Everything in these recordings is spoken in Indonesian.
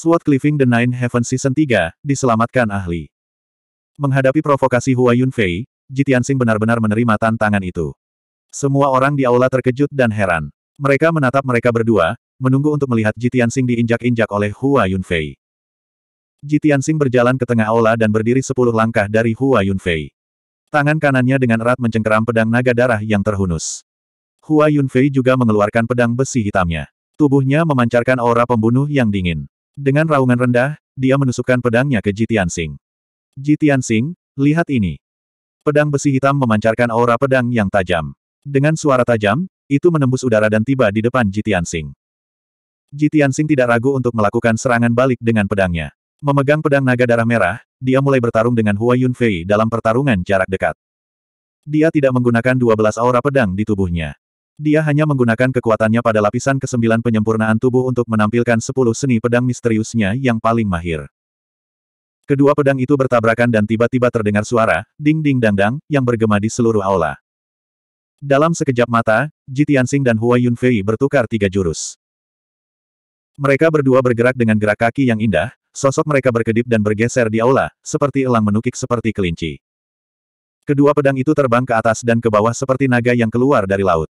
Sword Cleaving the Nine Heaven Season 3, diselamatkan ahli. Menghadapi provokasi Hua Yunfei, Jitiansing benar-benar menerima tantangan itu. Semua orang di aula terkejut dan heran. Mereka menatap mereka berdua, menunggu untuk melihat Jitiansing diinjak-injak oleh Hua Yunfei. Jitiansing berjalan ke tengah aula dan berdiri sepuluh langkah dari Hua Yunfei. Tangan kanannya dengan erat mencengkeram pedang naga darah yang terhunus. Hua Yunfei juga mengeluarkan pedang besi hitamnya. Tubuhnya memancarkan aura pembunuh yang dingin. Dengan raungan rendah, dia menusukkan pedangnya ke Jitian Sing. Jitian Sing, lihat ini. Pedang besi hitam memancarkan aura pedang yang tajam. Dengan suara tajam, itu menembus udara dan tiba di depan Jitian Sing. Jitian Sing tidak ragu untuk melakukan serangan balik dengan pedangnya. Memegang pedang naga darah merah, dia mulai bertarung dengan Hua Yunfei dalam pertarungan jarak dekat. Dia tidak menggunakan 12 aura pedang di tubuhnya. Dia hanya menggunakan kekuatannya pada lapisan kesembilan penyempurnaan tubuh untuk menampilkan sepuluh seni pedang misteriusnya yang paling mahir. Kedua pedang itu bertabrakan dan tiba-tiba terdengar suara, ding-ding-dang-dang, yang bergema di seluruh aula. Dalam sekejap mata, Jitiansing dan Hua Yunfei bertukar tiga jurus. Mereka berdua bergerak dengan gerak kaki yang indah, sosok mereka berkedip dan bergeser di aula, seperti elang menukik seperti kelinci. Kedua pedang itu terbang ke atas dan ke bawah seperti naga yang keluar dari laut.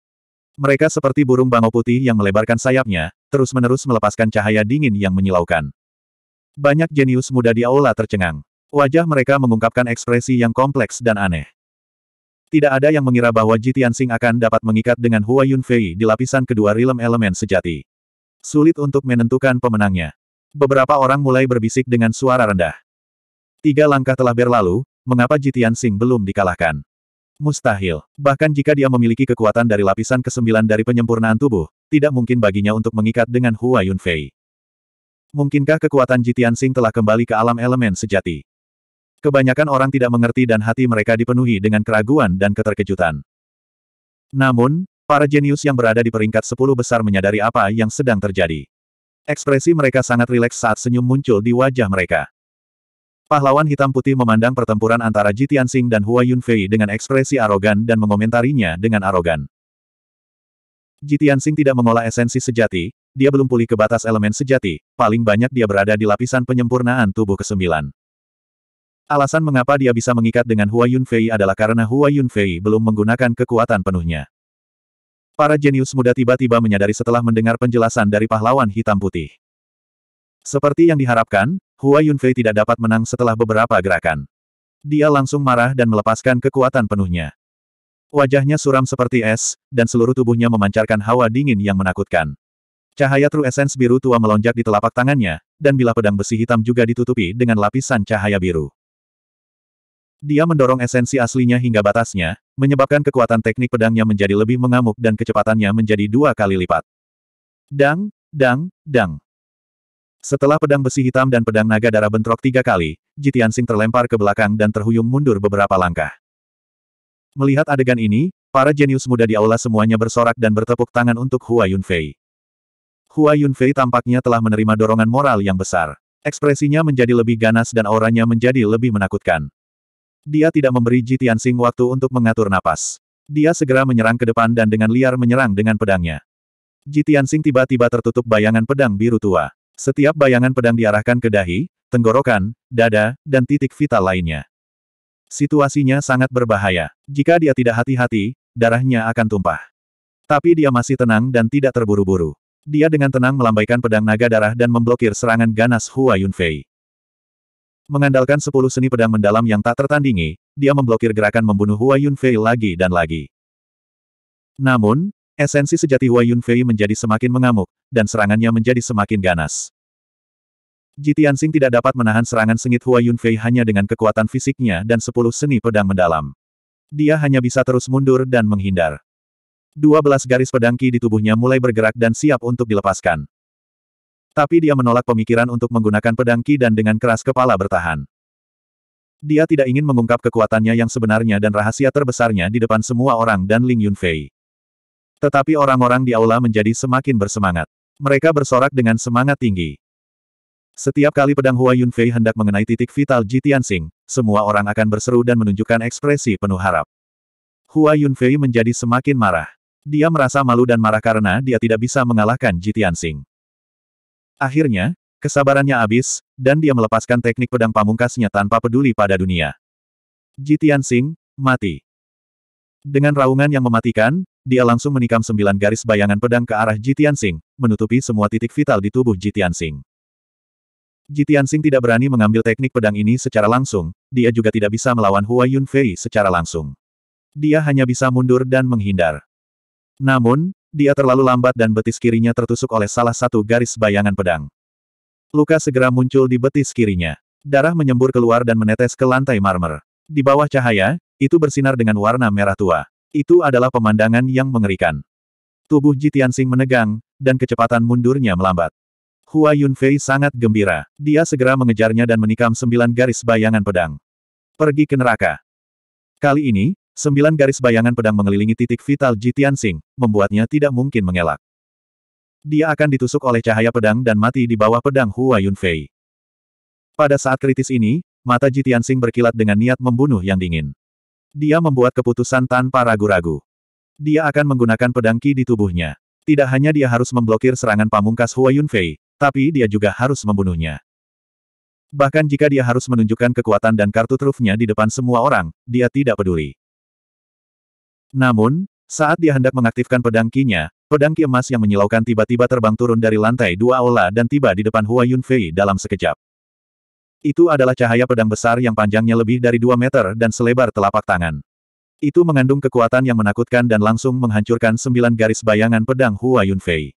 Mereka seperti burung bangau putih yang melebarkan sayapnya, terus-menerus melepaskan cahaya dingin yang menyilaukan. Banyak jenius muda di aula tercengang. Wajah mereka mengungkapkan ekspresi yang kompleks dan aneh. Tidak ada yang mengira bahwa Jitian Sing akan dapat mengikat dengan Hua Yunfei di lapisan kedua rilem elemen sejati. Sulit untuk menentukan pemenangnya. Beberapa orang mulai berbisik dengan suara rendah. Tiga langkah telah berlalu, mengapa Jitian Sing belum dikalahkan? Mustahil. Bahkan jika dia memiliki kekuatan dari lapisan kesembilan dari penyempurnaan tubuh, tidak mungkin baginya untuk mengikat dengan Hua Yunfei. Mungkinkah kekuatan Jitian Sing telah kembali ke alam elemen sejati? Kebanyakan orang tidak mengerti dan hati mereka dipenuhi dengan keraguan dan keterkejutan. Namun, para jenius yang berada di peringkat sepuluh besar menyadari apa yang sedang terjadi. Ekspresi mereka sangat rileks saat senyum muncul di wajah mereka. Pahlawan hitam putih memandang pertempuran antara Ji Tianxing dan Hua Yunfei dengan ekspresi arogan dan mengomentarinya dengan arogan. Ji Tianxing tidak mengolah esensi sejati, dia belum pulih ke batas elemen sejati, paling banyak dia berada di lapisan penyempurnaan tubuh kesembilan. Alasan mengapa dia bisa mengikat dengan Hua Yunfei adalah karena Hua Yunfei belum menggunakan kekuatan penuhnya. Para jenius muda tiba-tiba menyadari setelah mendengar penjelasan dari pahlawan hitam putih. Seperti yang diharapkan, Hua Yunfei tidak dapat menang setelah beberapa gerakan. Dia langsung marah dan melepaskan kekuatan penuhnya. Wajahnya suram seperti es, dan seluruh tubuhnya memancarkan hawa dingin yang menakutkan. Cahaya True Essence biru tua melonjak di telapak tangannya, dan bila pedang besi hitam juga ditutupi dengan lapisan cahaya biru. Dia mendorong esensi aslinya hingga batasnya, menyebabkan kekuatan teknik pedangnya menjadi lebih mengamuk dan kecepatannya menjadi dua kali lipat. Dang, dang, dang. Setelah pedang besi hitam dan pedang naga darah bentrok tiga kali, Jitian Sing terlempar ke belakang dan terhuyung mundur beberapa langkah. Melihat adegan ini, para jenius muda di aula semuanya bersorak dan bertepuk tangan untuk Hua Yunfei. Hua Yunfei tampaknya telah menerima dorongan moral yang besar. Ekspresinya menjadi lebih ganas dan auranya menjadi lebih menakutkan. Dia tidak memberi Jitian Sing waktu untuk mengatur napas. Dia segera menyerang ke depan dan dengan liar menyerang dengan pedangnya. Jitian Sing tiba-tiba tertutup bayangan pedang biru tua. Setiap bayangan pedang diarahkan ke dahi, tenggorokan, dada, dan titik vital lainnya. Situasinya sangat berbahaya. Jika dia tidak hati-hati, darahnya akan tumpah. Tapi dia masih tenang dan tidak terburu-buru. Dia dengan tenang melambaikan pedang naga darah dan memblokir serangan ganas Hua Yunfei. Mengandalkan sepuluh seni pedang mendalam yang tak tertandingi, dia memblokir gerakan membunuh Hua Yunfei lagi dan lagi. Namun, Esensi sejati Wei Yunfei menjadi semakin mengamuk, dan serangannya menjadi semakin ganas. Ji tidak dapat menahan serangan sengit Hua Yunfei hanya dengan kekuatan fisiknya dan sepuluh seni pedang mendalam. Dia hanya bisa terus mundur dan menghindar. Dua belas garis pedangki di tubuhnya mulai bergerak dan siap untuk dilepaskan. Tapi dia menolak pemikiran untuk menggunakan pedangki dan dengan keras kepala bertahan. Dia tidak ingin mengungkap kekuatannya yang sebenarnya dan rahasia terbesarnya di depan semua orang dan Ling Yunfei. Tetapi orang-orang di aula menjadi semakin bersemangat. Mereka bersorak dengan semangat tinggi. Setiap kali pedang Hua Yunfei hendak mengenai titik vital Ji Tianxing, semua orang akan berseru dan menunjukkan ekspresi penuh harap. Hua Yunfei menjadi semakin marah. Dia merasa malu dan marah karena dia tidak bisa mengalahkan Ji Tianxing. Akhirnya, kesabarannya habis, dan dia melepaskan teknik pedang pamungkasnya tanpa peduli pada dunia. Ji Tianxing, mati. Dengan raungan yang mematikan, dia langsung menikam sembilan garis bayangan pedang ke arah Jitian Sing, menutupi semua titik vital di tubuh Jitian Sing. Jitian Sing tidak berani mengambil teknik pedang ini secara langsung, dia juga tidak bisa melawan Hua Yun secara langsung. Dia hanya bisa mundur dan menghindar. Namun, dia terlalu lambat dan betis kirinya tertusuk oleh salah satu garis bayangan pedang. Luka segera muncul di betis kirinya. Darah menyembur keluar dan menetes ke lantai marmer. Di bawah cahaya, itu bersinar dengan warna merah tua. Itu adalah pemandangan yang mengerikan. Tubuh Jitiansing menegang, dan kecepatan mundurnya melambat. Hua Yunfei sangat gembira. Dia segera mengejarnya dan menikam sembilan garis bayangan pedang. Pergi ke neraka. Kali ini, sembilan garis bayangan pedang mengelilingi titik vital Jitiansing, membuatnya tidak mungkin mengelak. Dia akan ditusuk oleh cahaya pedang dan mati di bawah pedang Hua Yunfei. Pada saat kritis ini, mata Jitiansing berkilat dengan niat membunuh yang dingin. Dia membuat keputusan tanpa ragu-ragu. Dia akan menggunakan pedang Qi di tubuhnya. Tidak hanya dia harus memblokir serangan pamungkas Hua Yunfei, tapi dia juga harus membunuhnya. Bahkan jika dia harus menunjukkan kekuatan dan kartu trufnya di depan semua orang, dia tidak peduli. Namun, saat dia hendak mengaktifkan pedang Qi-nya, pedang Qi emas yang menyilaukan tiba-tiba terbang turun dari lantai dua aula dan tiba di depan Hua Yunfei dalam sekejap. Itu adalah cahaya pedang besar yang panjangnya lebih dari 2 meter dan selebar telapak tangan. Itu mengandung kekuatan yang menakutkan dan langsung menghancurkan sembilan garis bayangan pedang Hua Yunfei.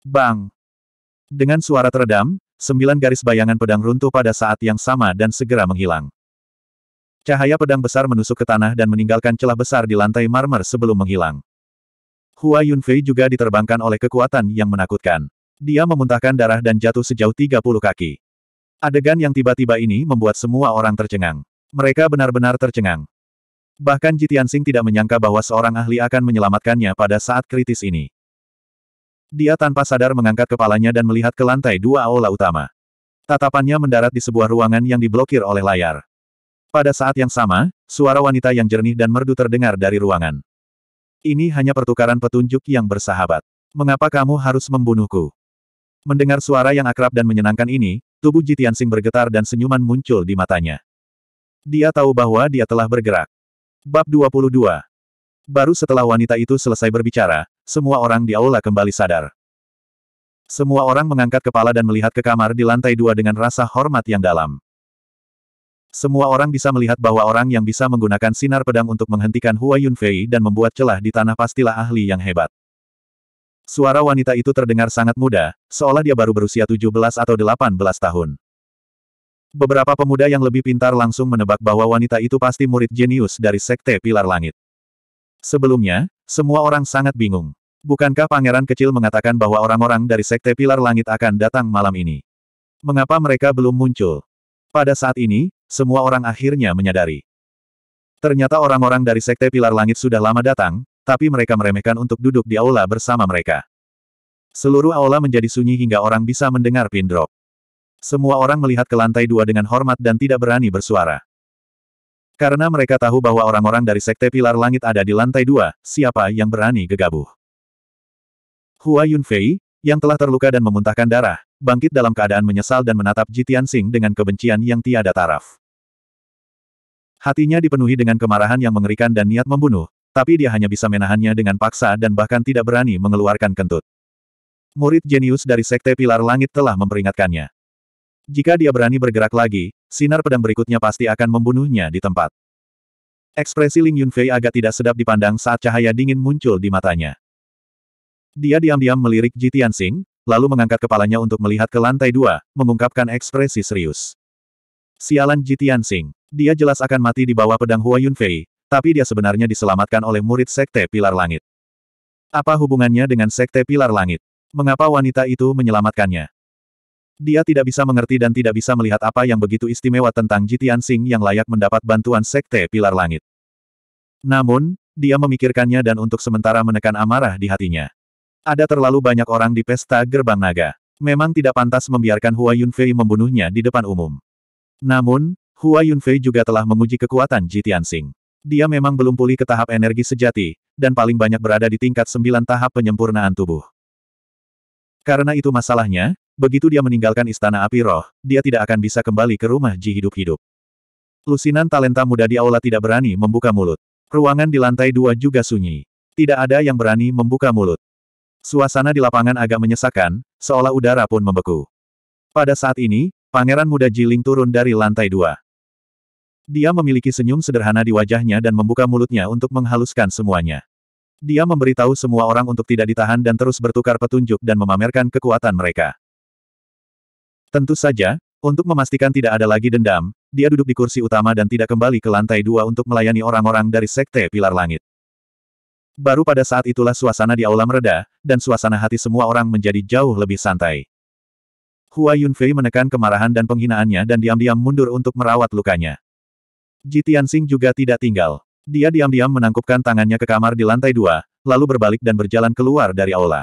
Bang! Dengan suara teredam, sembilan garis bayangan pedang runtuh pada saat yang sama dan segera menghilang. Cahaya pedang besar menusuk ke tanah dan meninggalkan celah besar di lantai marmer sebelum menghilang. Hua Yunfei juga diterbangkan oleh kekuatan yang menakutkan. Dia memuntahkan darah dan jatuh sejauh 30 kaki. Adegan yang tiba-tiba ini membuat semua orang tercengang. Mereka benar-benar tercengang. Bahkan Jitian Sing tidak menyangka bahwa seorang ahli akan menyelamatkannya pada saat kritis ini. Dia tanpa sadar mengangkat kepalanya dan melihat ke lantai dua aula utama. Tatapannya mendarat di sebuah ruangan yang diblokir oleh layar. Pada saat yang sama, suara wanita yang jernih dan merdu terdengar dari ruangan. Ini hanya pertukaran petunjuk yang bersahabat. Mengapa kamu harus membunuhku? Mendengar suara yang akrab dan menyenangkan ini, Tubuh Jitiansing bergetar dan senyuman muncul di matanya. Dia tahu bahwa dia telah bergerak. Bab 22 Baru setelah wanita itu selesai berbicara, semua orang di aula kembali sadar. Semua orang mengangkat kepala dan melihat ke kamar di lantai dua dengan rasa hormat yang dalam. Semua orang bisa melihat bahwa orang yang bisa menggunakan sinar pedang untuk menghentikan Hua Yunfei dan membuat celah di tanah pastilah ahli yang hebat. Suara wanita itu terdengar sangat muda, seolah dia baru berusia 17 atau 18 tahun. Beberapa pemuda yang lebih pintar langsung menebak bahwa wanita itu pasti murid jenius dari Sekte Pilar Langit. Sebelumnya, semua orang sangat bingung. Bukankah pangeran kecil mengatakan bahwa orang-orang dari Sekte Pilar Langit akan datang malam ini? Mengapa mereka belum muncul? Pada saat ini, semua orang akhirnya menyadari. Ternyata orang-orang dari Sekte Pilar Langit sudah lama datang, tapi mereka meremehkan untuk duduk di aula bersama mereka. Seluruh aula menjadi sunyi hingga orang bisa mendengar pin drop. Semua orang melihat ke lantai dua dengan hormat dan tidak berani bersuara. Karena mereka tahu bahwa orang-orang dari Sekte Pilar Langit ada di lantai dua, siapa yang berani gegabah? Hua Yunfei, yang telah terluka dan memuntahkan darah, bangkit dalam keadaan menyesal dan menatap Jitian Sing dengan kebencian yang tiada taraf. Hatinya dipenuhi dengan kemarahan yang mengerikan dan niat membunuh, tapi dia hanya bisa menahannya dengan paksa dan bahkan tidak berani mengeluarkan kentut. Murid jenius dari Sekte Pilar Langit telah memperingatkannya. Jika dia berani bergerak lagi, sinar pedang berikutnya pasti akan membunuhnya di tempat. Ekspresi Ling Yunfei agak tidak sedap dipandang saat cahaya dingin muncul di matanya. Dia diam-diam melirik Ji Tianxing, lalu mengangkat kepalanya untuk melihat ke lantai dua, mengungkapkan ekspresi serius. Sialan Ji Tianxing, dia jelas akan mati di bawah pedang Hua Yunfei, tapi dia sebenarnya diselamatkan oleh murid Sekte Pilar Langit. Apa hubungannya dengan Sekte Pilar Langit? Mengapa wanita itu menyelamatkannya? Dia tidak bisa mengerti dan tidak bisa melihat apa yang begitu istimewa tentang Jitian Sing yang layak mendapat bantuan Sekte Pilar Langit. Namun, dia memikirkannya dan untuk sementara menekan amarah di hatinya. Ada terlalu banyak orang di pesta gerbang naga. Memang tidak pantas membiarkan Hua Yunfei membunuhnya di depan umum. Namun, Hua Yunfei juga telah menguji kekuatan Jitian Sing. Dia memang belum pulih ke tahap energi sejati, dan paling banyak berada di tingkat sembilan tahap penyempurnaan tubuh. Karena itu masalahnya, begitu dia meninggalkan istana api roh, dia tidak akan bisa kembali ke rumah Ji hidup-hidup. Lusinan talenta muda di aula tidak berani membuka mulut. Ruangan di lantai dua juga sunyi. Tidak ada yang berani membuka mulut. Suasana di lapangan agak menyesakan, seolah udara pun membeku. Pada saat ini, Pangeran Muda Jiling turun dari lantai dua. Dia memiliki senyum sederhana di wajahnya dan membuka mulutnya untuk menghaluskan semuanya. Dia memberitahu semua orang untuk tidak ditahan dan terus bertukar petunjuk dan memamerkan kekuatan mereka. Tentu saja, untuk memastikan tidak ada lagi dendam, dia duduk di kursi utama dan tidak kembali ke lantai dua untuk melayani orang-orang dari Sekte Pilar Langit. Baru pada saat itulah suasana di aula mereda, dan suasana hati semua orang menjadi jauh lebih santai. Hua Yunfei menekan kemarahan dan penghinaannya dan diam-diam mundur untuk merawat lukanya. Ji Tianxing juga tidak tinggal. Dia diam-diam menangkupkan tangannya ke kamar di lantai dua, lalu berbalik dan berjalan keluar dari aula.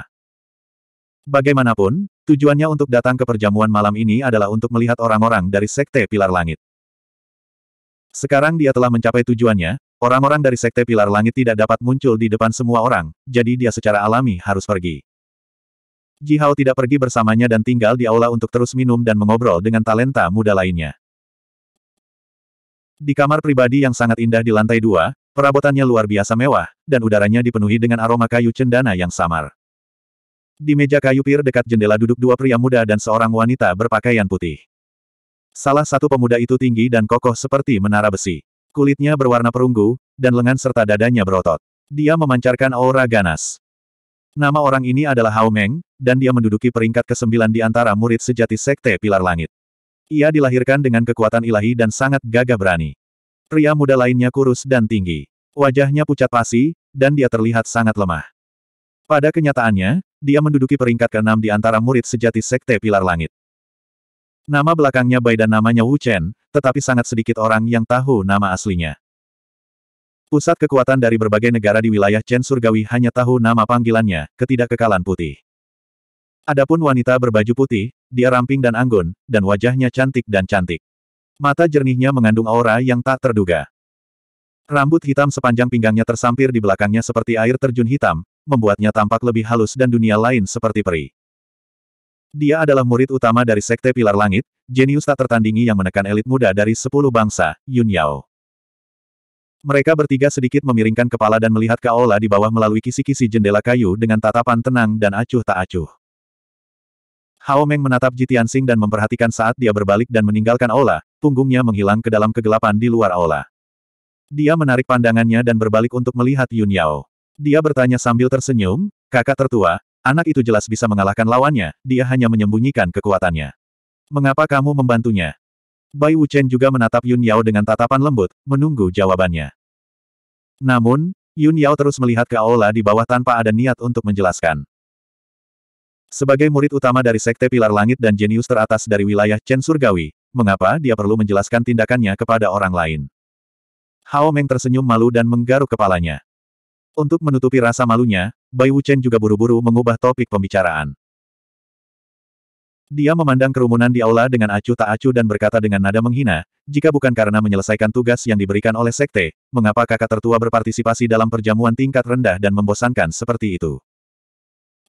Bagaimanapun, tujuannya untuk datang ke perjamuan malam ini adalah untuk melihat orang-orang dari Sekte Pilar Langit. Sekarang dia telah mencapai tujuannya, orang-orang dari Sekte Pilar Langit tidak dapat muncul di depan semua orang, jadi dia secara alami harus pergi. Ji Hao tidak pergi bersamanya dan tinggal di aula untuk terus minum dan mengobrol dengan talenta muda lainnya. Di kamar pribadi yang sangat indah di lantai dua, perabotannya luar biasa mewah, dan udaranya dipenuhi dengan aroma kayu cendana yang samar. Di meja kayu pir dekat jendela duduk dua pria muda dan seorang wanita berpakaian putih. Salah satu pemuda itu tinggi dan kokoh seperti menara besi. Kulitnya berwarna perunggu, dan lengan serta dadanya berotot. Dia memancarkan aura ganas. Nama orang ini adalah Hao Meng, dan dia menduduki peringkat ke-9 di antara murid sejati Sekte Pilar Langit. Ia dilahirkan dengan kekuatan ilahi dan sangat gagah berani. Pria muda lainnya kurus dan tinggi. Wajahnya pucat pasi, dan dia terlihat sangat lemah. Pada kenyataannya, dia menduduki peringkat ke-6 di antara murid sejati Sekte Pilar Langit. Nama belakangnya Bai dan namanya Wu Chen, tetapi sangat sedikit orang yang tahu nama aslinya. Pusat kekuatan dari berbagai negara di wilayah Chen Surgawi hanya tahu nama panggilannya, ketidakkekalan putih. Adapun wanita berbaju putih, dia ramping dan anggun, dan wajahnya cantik dan cantik. Mata jernihnya mengandung aura yang tak terduga. Rambut hitam sepanjang pinggangnya tersampir di belakangnya seperti air terjun hitam, membuatnya tampak lebih halus dan dunia lain seperti peri. Dia adalah murid utama dari Sekte Pilar Langit, jenius tak tertandingi yang menekan elit muda dari sepuluh bangsa, Yun Yao. Mereka bertiga sedikit memiringkan kepala dan melihat Kaola di bawah melalui kisi-kisi jendela kayu dengan tatapan tenang dan acuh tak acuh. Hao Meng menatap Jitian Sing dan memperhatikan saat dia berbalik dan meninggalkan aula, punggungnya menghilang ke dalam kegelapan di luar aula. Dia menarik pandangannya dan berbalik untuk melihat Yun Yao. Dia bertanya sambil tersenyum, kakak tertua, anak itu jelas bisa mengalahkan lawannya, dia hanya menyembunyikan kekuatannya. Mengapa kamu membantunya? Bai Wuchen juga menatap Yun Yao dengan tatapan lembut, menunggu jawabannya. Namun, Yun Yao terus melihat ke aula di bawah tanpa ada niat untuk menjelaskan. Sebagai murid utama dari Sekte Pilar Langit dan jenius teratas dari wilayah Chen Surgawi, mengapa dia perlu menjelaskan tindakannya kepada orang lain? Hao Meng tersenyum malu dan menggaruk kepalanya. Untuk menutupi rasa malunya, Bai Wuchen juga buru-buru mengubah topik pembicaraan. Dia memandang kerumunan di aula dengan acuh tak acuh dan berkata dengan nada menghina, jika bukan karena menyelesaikan tugas yang diberikan oleh sekte, mengapa kakak tertua berpartisipasi dalam perjamuan tingkat rendah dan membosankan seperti itu?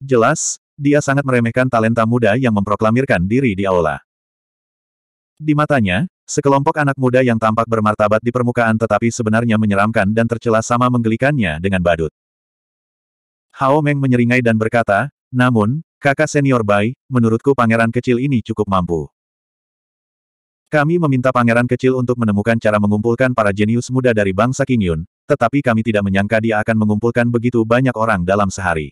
Jelas, dia sangat meremehkan talenta muda yang memproklamirkan diri di aula. Di matanya, sekelompok anak muda yang tampak bermartabat di permukaan tetapi sebenarnya menyeramkan dan tercela sama menggelikannya dengan badut. Hao Meng menyeringai dan berkata, namun, kakak senior Bai, menurutku pangeran kecil ini cukup mampu. Kami meminta pangeran kecil untuk menemukan cara mengumpulkan para jenius muda dari bangsa Qingyun, tetapi kami tidak menyangka dia akan mengumpulkan begitu banyak orang dalam sehari.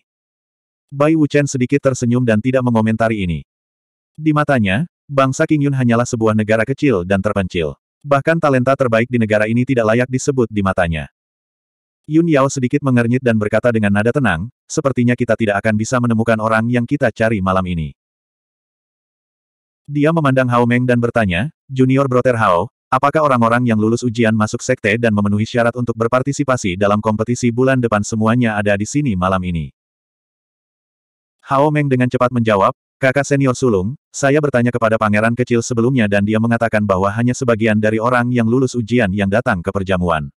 Bai Wuchen sedikit tersenyum dan tidak mengomentari ini. Di matanya, bangsa Qingyun hanyalah sebuah negara kecil dan terpencil. Bahkan talenta terbaik di negara ini tidak layak disebut di matanya. Yun Yao sedikit mengernyit dan berkata dengan nada tenang, sepertinya kita tidak akan bisa menemukan orang yang kita cari malam ini. Dia memandang Hao Meng dan bertanya, Junior Brother Hao, apakah orang-orang yang lulus ujian masuk sekte dan memenuhi syarat untuk berpartisipasi dalam kompetisi bulan depan semuanya ada di sini malam ini? Hao Meng dengan cepat menjawab, kakak senior sulung, saya bertanya kepada pangeran kecil sebelumnya dan dia mengatakan bahwa hanya sebagian dari orang yang lulus ujian yang datang ke perjamuan.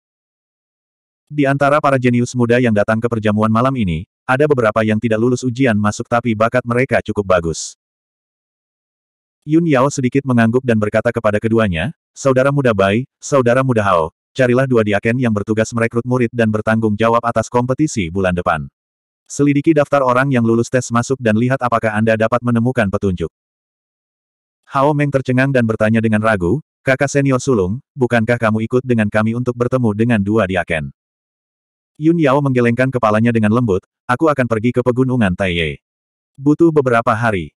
Di antara para jenius muda yang datang ke perjamuan malam ini, ada beberapa yang tidak lulus ujian masuk tapi bakat mereka cukup bagus. Yun Yao sedikit mengangguk dan berkata kepada keduanya, Saudara muda Bai, Saudara muda Hao, carilah dua diaken yang bertugas merekrut murid dan bertanggung jawab atas kompetisi bulan depan. Selidiki daftar orang yang lulus tes masuk dan lihat apakah Anda dapat menemukan petunjuk. Hao Meng tercengang dan bertanya dengan ragu, kakak senior sulung, bukankah kamu ikut dengan kami untuk bertemu dengan dua diaken? Yun Yao menggelengkan kepalanya dengan lembut, aku akan pergi ke pegunungan Taiye. Butuh beberapa hari.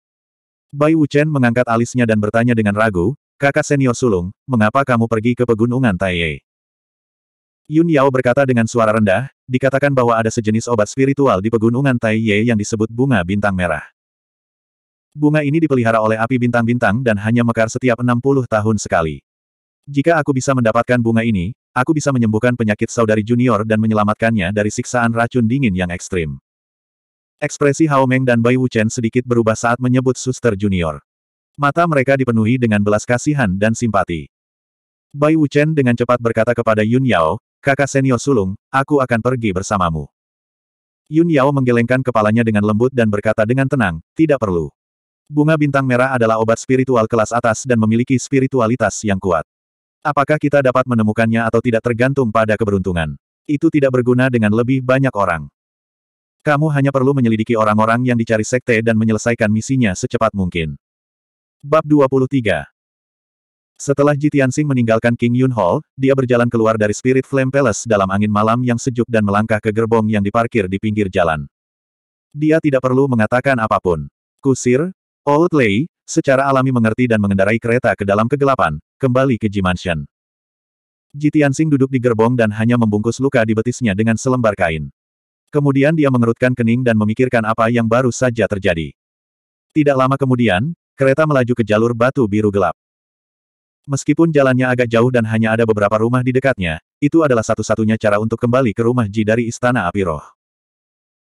Bai Wuchen mengangkat alisnya dan bertanya dengan ragu, kakak senior sulung, mengapa kamu pergi ke pegunungan Taiye? Yun Yao berkata dengan suara rendah, dikatakan bahwa ada sejenis obat spiritual di pegunungan Tai Ye yang disebut bunga bintang merah. Bunga ini dipelihara oleh api bintang-bintang dan hanya mekar setiap 60 tahun sekali. Jika aku bisa mendapatkan bunga ini, aku bisa menyembuhkan penyakit saudari junior dan menyelamatkannya dari siksaan racun dingin yang ekstrim. Ekspresi Hao Meng dan Bai Wuchen sedikit berubah saat menyebut suster junior. Mata mereka dipenuhi dengan belas kasihan dan simpati. Bai Wuchen dengan cepat berkata kepada Yun Yao, kakak senior sulung, aku akan pergi bersamamu. Yun Yao menggelengkan kepalanya dengan lembut dan berkata dengan tenang, tidak perlu. Bunga bintang merah adalah obat spiritual kelas atas dan memiliki spiritualitas yang kuat. Apakah kita dapat menemukannya atau tidak tergantung pada keberuntungan. Itu tidak berguna dengan lebih banyak orang. Kamu hanya perlu menyelidiki orang-orang yang dicari sekte dan menyelesaikan misinya secepat mungkin. Bab 23 setelah Ji Tianxing meninggalkan King Yun Hall, dia berjalan keluar dari Spirit Flame Palace dalam angin malam yang sejuk dan melangkah ke gerbong yang diparkir di pinggir jalan. Dia tidak perlu mengatakan apapun. Kusir, Old oh, Lei, secara alami mengerti dan mengendarai kereta ke dalam kegelapan, kembali ke Ji Mansion. Ji Tianxing duduk di gerbong dan hanya membungkus luka di betisnya dengan selembar kain. Kemudian dia mengerutkan kening dan memikirkan apa yang baru saja terjadi. Tidak lama kemudian, kereta melaju ke jalur batu biru gelap. Meskipun jalannya agak jauh dan hanya ada beberapa rumah di dekatnya, itu adalah satu-satunya cara untuk kembali ke rumah Ji dari Istana Api Roh.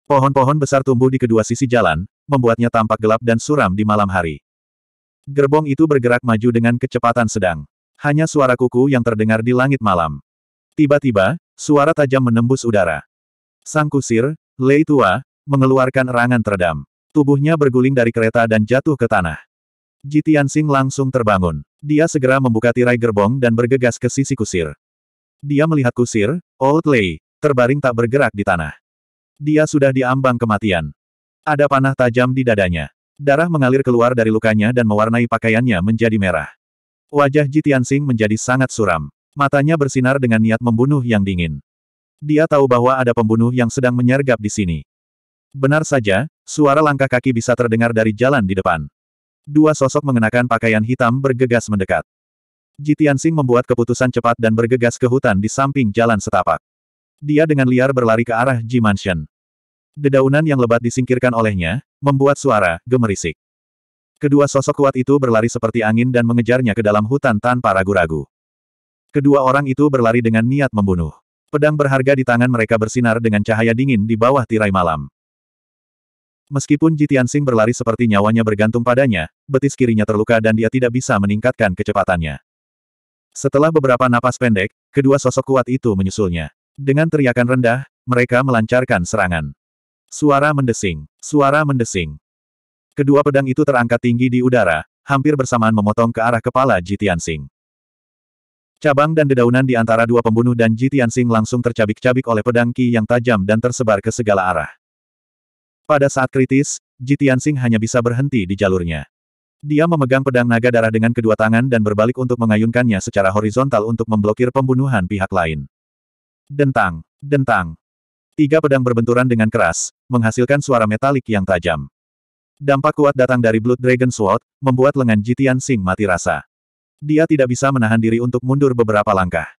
Pohon-pohon besar tumbuh di kedua sisi jalan, membuatnya tampak gelap dan suram di malam hari. Gerbong itu bergerak maju dengan kecepatan sedang. Hanya suara kuku yang terdengar di langit malam. Tiba-tiba, suara tajam menembus udara. Sang kusir, Lei Tua, mengeluarkan erangan teredam. Tubuhnya berguling dari kereta dan jatuh ke tanah. Ji Tianxing langsung terbangun. Dia segera membuka tirai gerbong dan bergegas ke sisi kusir. Dia melihat kusir, Old Lei, terbaring tak bergerak di tanah. Dia sudah diambang kematian. Ada panah tajam di dadanya. Darah mengalir keluar dari lukanya dan mewarnai pakaiannya menjadi merah. Wajah Ji Tianxing menjadi sangat suram. Matanya bersinar dengan niat membunuh yang dingin. Dia tahu bahwa ada pembunuh yang sedang menyergap di sini. Benar saja, suara langkah kaki bisa terdengar dari jalan di depan. Dua sosok mengenakan pakaian hitam bergegas mendekat. Jitiansing membuat keputusan cepat dan bergegas ke hutan di samping jalan setapak. Dia dengan liar berlari ke arah Ji Mansion. Dedaunan yang lebat disingkirkan olehnya, membuat suara gemerisik. Kedua sosok kuat itu berlari seperti angin dan mengejarnya ke dalam hutan tanpa ragu-ragu. Kedua orang itu berlari dengan niat membunuh. Pedang berharga di tangan mereka bersinar dengan cahaya dingin di bawah tirai malam. Meskipun Jitian Sing berlari seperti nyawanya bergantung padanya, betis kirinya terluka dan dia tidak bisa meningkatkan kecepatannya. Setelah beberapa napas pendek, kedua sosok kuat itu menyusulnya. Dengan teriakan rendah, mereka melancarkan serangan. Suara mendesing, suara mendesing. Kedua pedang itu terangkat tinggi di udara, hampir bersamaan memotong ke arah kepala Jitian Sing. Cabang dan dedaunan di antara dua pembunuh dan Jitian Sing langsung tercabik-cabik oleh pedang ki yang tajam dan tersebar ke segala arah. Pada saat kritis, Jitian Tianxing hanya bisa berhenti di jalurnya. Dia memegang pedang naga darah dengan kedua tangan dan berbalik untuk mengayunkannya secara horizontal untuk memblokir pembunuhan pihak lain. Dentang, dentang. Tiga pedang berbenturan dengan keras, menghasilkan suara metalik yang tajam. Dampak kuat datang dari Blood Dragon Sword, membuat lengan Jitian Sing mati rasa. Dia tidak bisa menahan diri untuk mundur beberapa langkah.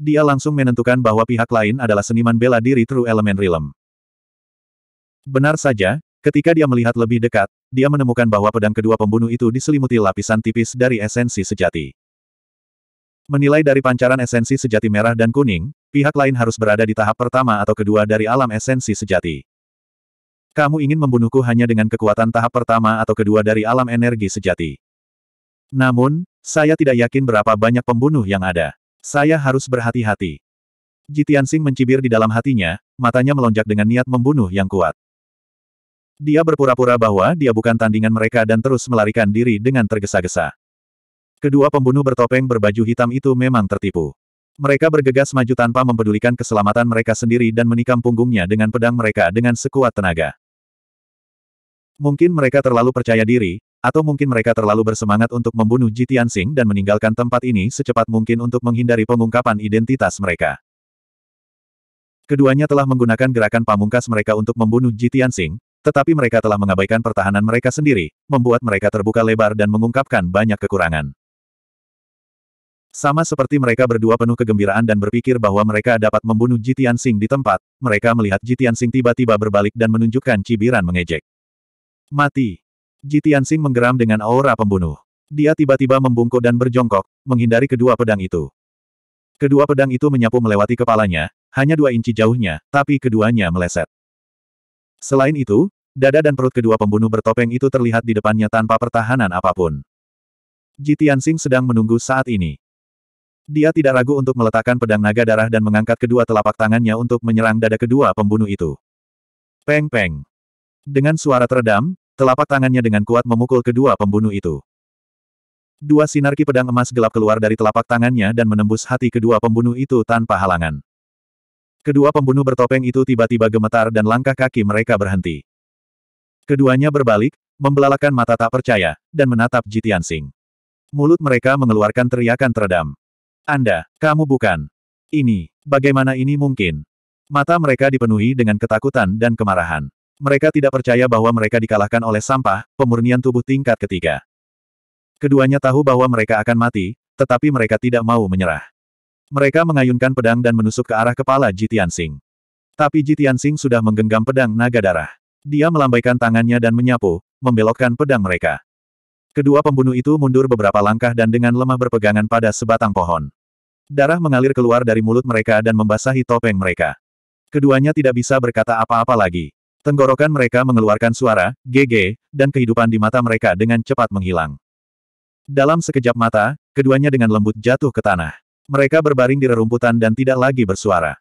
Dia langsung menentukan bahwa pihak lain adalah seniman bela diri True Element Realm. Benar saja, ketika dia melihat lebih dekat, dia menemukan bahwa pedang kedua pembunuh itu diselimuti lapisan tipis dari esensi sejati. Menilai dari pancaran esensi sejati merah dan kuning, pihak lain harus berada di tahap pertama atau kedua dari alam esensi sejati. Kamu ingin membunuhku hanya dengan kekuatan tahap pertama atau kedua dari alam energi sejati. Namun, saya tidak yakin berapa banyak pembunuh yang ada. Saya harus berhati-hati. Jitian Singh mencibir di dalam hatinya, matanya melonjak dengan niat membunuh yang kuat. Dia berpura-pura bahwa dia bukan tandingan mereka dan terus melarikan diri dengan tergesa-gesa. Kedua pembunuh bertopeng berbaju hitam itu memang tertipu. Mereka bergegas maju tanpa mempedulikan keselamatan mereka sendiri dan menikam punggungnya dengan pedang mereka dengan sekuat tenaga. Mungkin mereka terlalu percaya diri, atau mungkin mereka terlalu bersemangat untuk membunuh Jitian Sing dan meninggalkan tempat ini secepat mungkin untuk menghindari pengungkapan identitas mereka. Keduanya telah menggunakan gerakan pamungkas mereka untuk membunuh Jitian Sing, tetapi mereka telah mengabaikan pertahanan mereka sendiri, membuat mereka terbuka lebar dan mengungkapkan banyak kekurangan. Sama seperti mereka berdua penuh kegembiraan dan berpikir bahwa mereka dapat membunuh Jitian Sing di tempat, mereka melihat Jitian Sing tiba-tiba berbalik dan menunjukkan cibiran mengejek. Mati. Jitian Sing menggeram dengan aura pembunuh. Dia tiba-tiba membungkuk dan berjongkok, menghindari kedua pedang itu. Kedua pedang itu menyapu melewati kepalanya, hanya dua inci jauhnya, tapi keduanya meleset. Selain itu, dada dan perut kedua pembunuh bertopeng itu terlihat di depannya tanpa pertahanan apapun. Ji Tianxing sedang menunggu saat ini. Dia tidak ragu untuk meletakkan pedang naga darah dan mengangkat kedua telapak tangannya untuk menyerang dada kedua pembunuh itu. Peng-peng. Dengan suara teredam, telapak tangannya dengan kuat memukul kedua pembunuh itu. Dua sinar ki pedang emas gelap keluar dari telapak tangannya dan menembus hati kedua pembunuh itu tanpa halangan. Kedua pembunuh bertopeng itu tiba-tiba gemetar dan langkah kaki mereka berhenti. Keduanya berbalik, membelalakan mata tak percaya, dan menatap Jitian Sing. Mulut mereka mengeluarkan teriakan teredam. Anda, kamu bukan. Ini, bagaimana ini mungkin? Mata mereka dipenuhi dengan ketakutan dan kemarahan. Mereka tidak percaya bahwa mereka dikalahkan oleh sampah, pemurnian tubuh tingkat ketiga. Keduanya tahu bahwa mereka akan mati, tetapi mereka tidak mau menyerah. Mereka mengayunkan pedang dan menusuk ke arah kepala Jitian Sing. Tapi Jitian Sing sudah menggenggam pedang naga darah. Dia melambaikan tangannya dan menyapu, membelokkan pedang mereka. Kedua pembunuh itu mundur beberapa langkah dan dengan lemah berpegangan pada sebatang pohon. Darah mengalir keluar dari mulut mereka dan membasahi topeng mereka. Keduanya tidak bisa berkata apa-apa lagi. Tenggorokan mereka mengeluarkan suara, GG, dan kehidupan di mata mereka dengan cepat menghilang. Dalam sekejap mata, keduanya dengan lembut jatuh ke tanah. Mereka berbaring di rerumputan dan tidak lagi bersuara.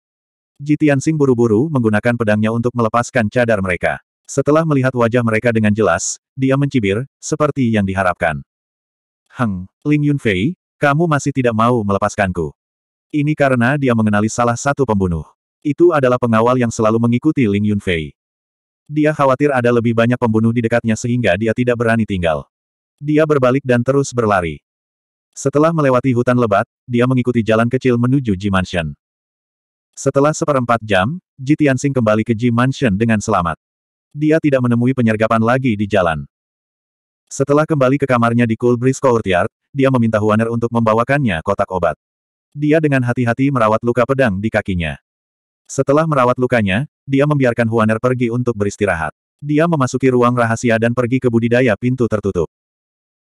Jitian Sing buru-buru menggunakan pedangnya untuk melepaskan cadar mereka. Setelah melihat wajah mereka dengan jelas, dia mencibir, seperti yang diharapkan. Heng, Ling Yunfei, kamu masih tidak mau melepaskanku. Ini karena dia mengenali salah satu pembunuh. Itu adalah pengawal yang selalu mengikuti Ling Yunfei. Dia khawatir ada lebih banyak pembunuh di dekatnya sehingga dia tidak berani tinggal. Dia berbalik dan terus berlari. Setelah melewati hutan lebat, dia mengikuti jalan kecil menuju Ji Mansion. Setelah seperempat jam, Ji Tianxing kembali ke Ji Mansion dengan selamat. Dia tidak menemui penyergapan lagi di jalan. Setelah kembali ke kamarnya di Cool Breeze Courtyard, dia meminta Huaner untuk membawakannya kotak obat. Dia dengan hati-hati merawat luka pedang di kakinya. Setelah merawat lukanya, dia membiarkan Huaner pergi untuk beristirahat. Dia memasuki ruang rahasia dan pergi ke budidaya pintu tertutup.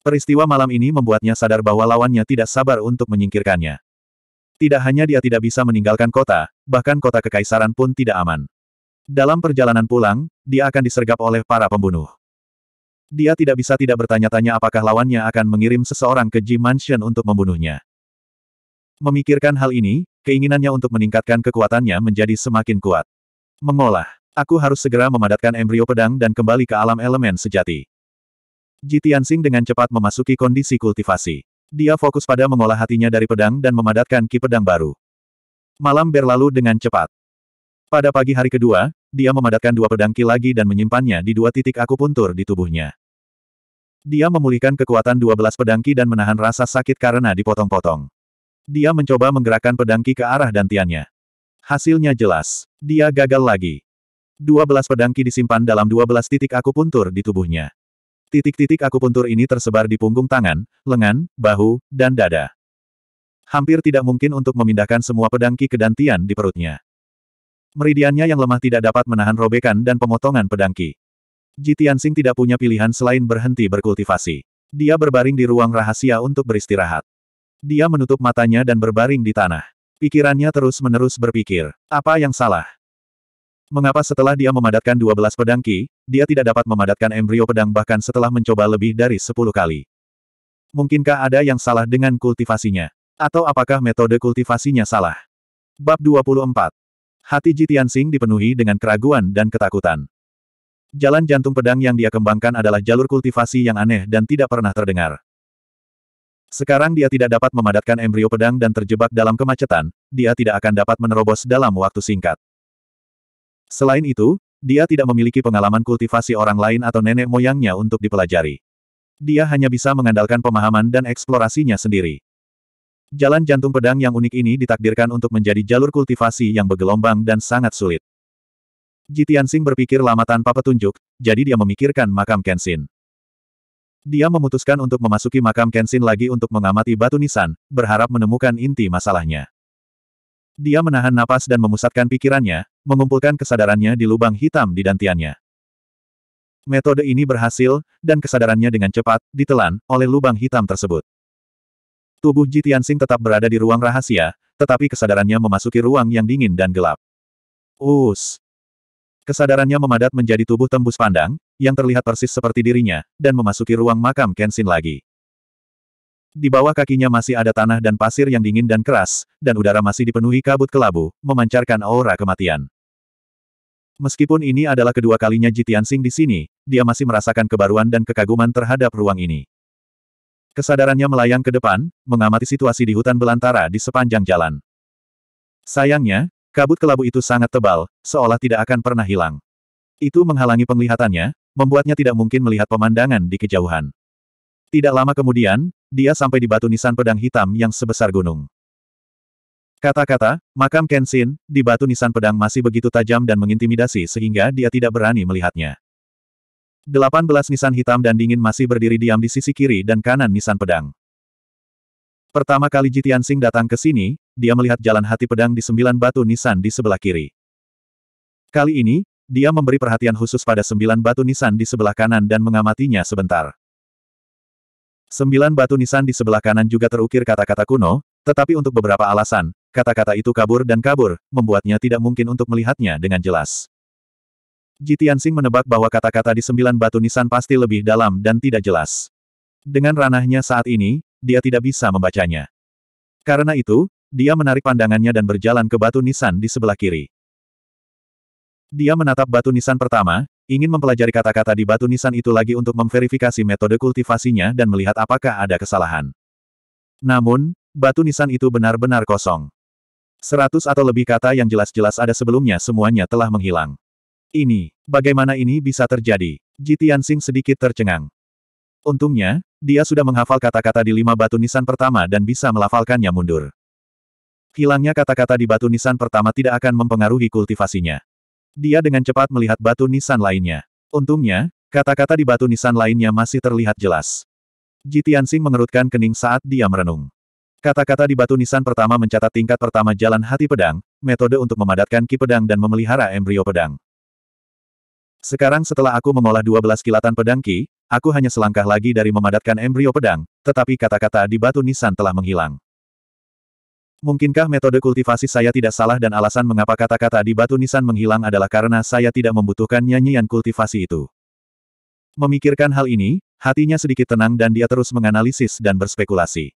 Peristiwa malam ini membuatnya sadar bahwa lawannya tidak sabar untuk menyingkirkannya. Tidak hanya dia tidak bisa meninggalkan kota, bahkan kota kekaisaran pun tidak aman. Dalam perjalanan pulang, dia akan disergap oleh para pembunuh. Dia tidak bisa tidak bertanya-tanya apakah lawannya akan mengirim seseorang ke G Mansion untuk membunuhnya. Memikirkan hal ini, keinginannya untuk meningkatkan kekuatannya menjadi semakin kuat. Mengolah. Aku harus segera memadatkan embrio pedang dan kembali ke alam elemen sejati. Ji Tianxing dengan cepat memasuki kondisi kultivasi. Dia fokus pada mengolah hatinya dari pedang dan memadatkan ki pedang baru. Malam berlalu dengan cepat. Pada pagi hari kedua, dia memadatkan dua pedang ki lagi dan menyimpannya di dua titik akupuntur di tubuhnya. Dia memulihkan kekuatan 12 pedang ki dan menahan rasa sakit karena dipotong-potong. Dia mencoba menggerakkan pedang ki ke arah dantiannya. Hasilnya jelas. Dia gagal lagi. 12 pedang ki disimpan dalam dua belas titik akupuntur di tubuhnya. Titik-titik akupuntur ini tersebar di punggung tangan, lengan, bahu, dan dada. Hampir tidak mungkin untuk memindahkan semua pedang ki kedantian di perutnya. Meridiannya yang lemah tidak dapat menahan robekan dan pemotongan pedang ki. Ji tidak punya pilihan selain berhenti berkultivasi. Dia berbaring di ruang rahasia untuk beristirahat. Dia menutup matanya dan berbaring di tanah. Pikirannya terus-menerus berpikir, apa yang salah? Mengapa setelah dia memadatkan 12 pedang Ki, dia tidak dapat memadatkan embrio pedang bahkan setelah mencoba lebih dari 10 kali? Mungkinkah ada yang salah dengan kultivasinya? Atau apakah metode kultivasinya salah? Bab 24. Hati Jitian Sing dipenuhi dengan keraguan dan ketakutan. Jalan jantung pedang yang dia kembangkan adalah jalur kultivasi yang aneh dan tidak pernah terdengar. Sekarang dia tidak dapat memadatkan embrio pedang dan terjebak dalam kemacetan, dia tidak akan dapat menerobos dalam waktu singkat. Selain itu, dia tidak memiliki pengalaman kultivasi orang lain atau nenek moyangnya untuk dipelajari. Dia hanya bisa mengandalkan pemahaman dan eksplorasinya sendiri. Jalan jantung pedang yang unik ini ditakdirkan untuk menjadi jalur kultivasi yang bergelombang dan sangat sulit. Jitian berpikir lama tanpa petunjuk, jadi dia memikirkan makam Kenshin. Dia memutuskan untuk memasuki makam Kenshin lagi untuk mengamati batu nisan, berharap menemukan inti masalahnya. Dia menahan napas dan memusatkan pikirannya, mengumpulkan kesadarannya di lubang hitam di dantiannya. Metode ini berhasil, dan kesadarannya dengan cepat, ditelan, oleh lubang hitam tersebut. Tubuh Ji Tianxing tetap berada di ruang rahasia, tetapi kesadarannya memasuki ruang yang dingin dan gelap. Us! Kesadarannya memadat menjadi tubuh tembus pandang, yang terlihat persis seperti dirinya, dan memasuki ruang makam Kenshin lagi. Di bawah kakinya masih ada tanah dan pasir yang dingin dan keras, dan udara masih dipenuhi kabut kelabu, memancarkan aura kematian. Meskipun ini adalah kedua kalinya Jitian Sing di sini, dia masih merasakan kebaruan dan kekaguman terhadap ruang ini. Kesadarannya melayang ke depan, mengamati situasi di hutan belantara di sepanjang jalan. Sayangnya, kabut kelabu itu sangat tebal, seolah tidak akan pernah hilang. Itu menghalangi penglihatannya, membuatnya tidak mungkin melihat pemandangan di kejauhan. Tidak lama kemudian, dia sampai di batu nisan pedang hitam yang sebesar gunung. Kata-kata, makam Kenshin, di batu nisan pedang masih begitu tajam dan mengintimidasi sehingga dia tidak berani melihatnya. 18 nisan hitam dan dingin masih berdiri diam di sisi kiri dan kanan nisan pedang. Pertama kali Jitian Sing datang ke sini, dia melihat jalan hati pedang di sembilan batu nisan di sebelah kiri. Kali ini, dia memberi perhatian khusus pada sembilan batu nisan di sebelah kanan dan mengamatinya sebentar. Sembilan batu nisan di sebelah kanan juga terukir kata-kata kuno, tetapi untuk beberapa alasan, kata-kata itu kabur dan kabur, membuatnya tidak mungkin untuk melihatnya dengan jelas. Jitiansing menebak bahwa kata-kata di sembilan batu nisan pasti lebih dalam dan tidak jelas. Dengan ranahnya saat ini, dia tidak bisa membacanya. Karena itu, dia menarik pandangannya dan berjalan ke batu nisan di sebelah kiri. Dia menatap batu nisan pertama, ingin mempelajari kata-kata di batu nisan itu lagi untuk memverifikasi metode kultivasinya dan melihat apakah ada kesalahan. Namun, batu nisan itu benar-benar kosong. Seratus atau lebih kata yang jelas-jelas ada sebelumnya semuanya telah menghilang. Ini, bagaimana ini bisa terjadi? Jitian Sing sedikit tercengang. Untungnya, dia sudah menghafal kata-kata di lima batu nisan pertama dan bisa melafalkannya mundur. Hilangnya kata-kata di batu nisan pertama tidak akan mempengaruhi kultivasinya. Dia dengan cepat melihat batu nisan lainnya. Untungnya, kata-kata di batu nisan lainnya masih terlihat jelas. Jitiansing mengerutkan kening saat dia merenung. Kata-kata di batu nisan pertama mencatat tingkat pertama jalan hati pedang, metode untuk memadatkan ki pedang dan memelihara embrio pedang. Sekarang setelah aku mengolah 12 kilatan pedang ki, aku hanya selangkah lagi dari memadatkan embrio pedang, tetapi kata-kata di batu nisan telah menghilang. Mungkinkah metode kultivasi saya tidak salah dan alasan mengapa kata-kata di batu nisan menghilang adalah karena saya tidak membutuhkan nyanyian kultivasi itu. Memikirkan hal ini, hatinya sedikit tenang dan dia terus menganalisis dan berspekulasi.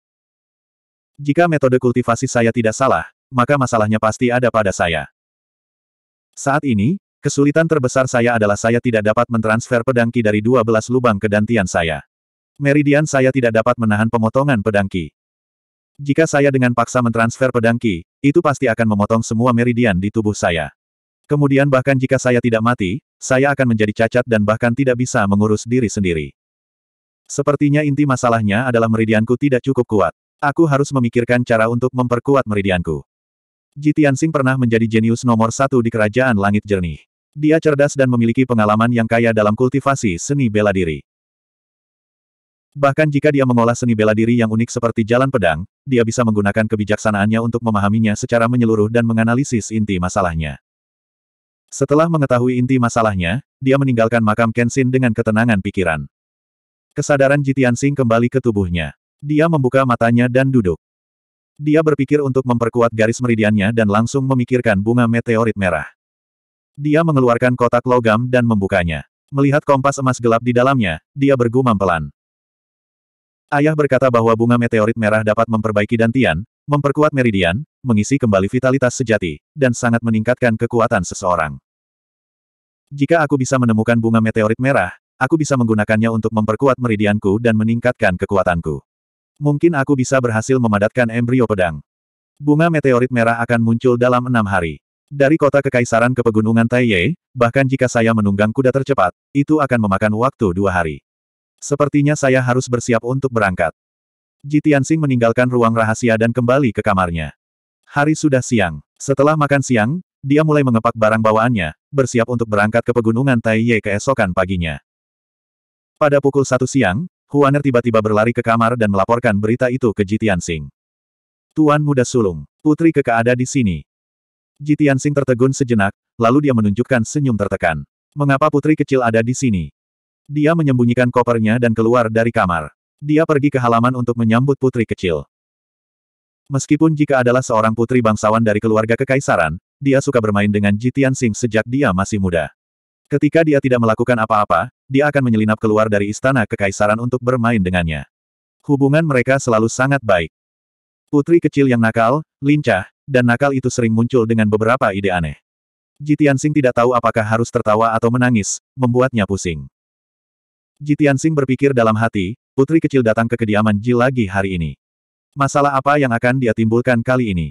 Jika metode kultivasi saya tidak salah, maka masalahnya pasti ada pada saya. Saat ini, kesulitan terbesar saya adalah saya tidak dapat mentransfer pedangki ki dari 12 lubang ke dantian saya. Meridian saya tidak dapat menahan pemotongan pedangki. Jika saya dengan paksa mentransfer pedang Ki, itu pasti akan memotong semua meridian di tubuh saya. Kemudian bahkan jika saya tidak mati, saya akan menjadi cacat dan bahkan tidak bisa mengurus diri sendiri. Sepertinya inti masalahnya adalah meridianku tidak cukup kuat. Aku harus memikirkan cara untuk memperkuat meridianku. Ji Tianxing pernah menjadi jenius nomor satu di Kerajaan Langit Jernih. Dia cerdas dan memiliki pengalaman yang kaya dalam kultivasi seni bela diri. Bahkan jika dia mengolah seni bela diri yang unik seperti jalan pedang, dia bisa menggunakan kebijaksanaannya untuk memahaminya secara menyeluruh dan menganalisis inti masalahnya. Setelah mengetahui inti masalahnya, dia meninggalkan makam Kenshin dengan ketenangan pikiran. Kesadaran Jitian Sing kembali ke tubuhnya. Dia membuka matanya dan duduk. Dia berpikir untuk memperkuat garis meridiannya dan langsung memikirkan bunga meteorit merah. Dia mengeluarkan kotak logam dan membukanya. Melihat kompas emas gelap di dalamnya, dia bergumam pelan. Ayah berkata bahwa bunga meteorit merah dapat memperbaiki dantian, memperkuat meridian, mengisi kembali vitalitas sejati, dan sangat meningkatkan kekuatan seseorang. Jika aku bisa menemukan bunga meteorit merah, aku bisa menggunakannya untuk memperkuat meridianku dan meningkatkan kekuatanku. Mungkin aku bisa berhasil memadatkan embrio pedang. Bunga meteorit merah akan muncul dalam enam hari. Dari kota kekaisaran ke pegunungan Taiye, bahkan jika saya menunggang kuda tercepat, itu akan memakan waktu dua hari. Sepertinya saya harus bersiap untuk berangkat. Ji meninggalkan ruang rahasia dan kembali ke kamarnya. Hari sudah siang. Setelah makan siang, dia mulai mengepak barang bawaannya, bersiap untuk berangkat ke pegunungan Taiye keesokan paginya. Pada pukul satu siang, Huaner tiba-tiba berlari ke kamar dan melaporkan berita itu ke Jitiansing. Tuan muda sulung, putri keke ada di sini. Jitiansing tertegun sejenak, lalu dia menunjukkan senyum tertekan. Mengapa putri kecil ada di sini? Dia menyembunyikan kopernya dan keluar dari kamar. Dia pergi ke halaman untuk menyambut putri kecil. Meskipun jika adalah seorang putri bangsawan dari keluarga kekaisaran, dia suka bermain dengan Jitian Sing sejak dia masih muda. Ketika dia tidak melakukan apa-apa, dia akan menyelinap keluar dari istana kekaisaran untuk bermain dengannya. Hubungan mereka selalu sangat baik. Putri kecil yang nakal, lincah, dan nakal itu sering muncul dengan beberapa ide aneh. Jitian Sing tidak tahu apakah harus tertawa atau menangis, membuatnya pusing. Jitian Tianxing berpikir dalam hati, putri kecil datang ke kediaman Ji lagi hari ini. Masalah apa yang akan dia timbulkan kali ini?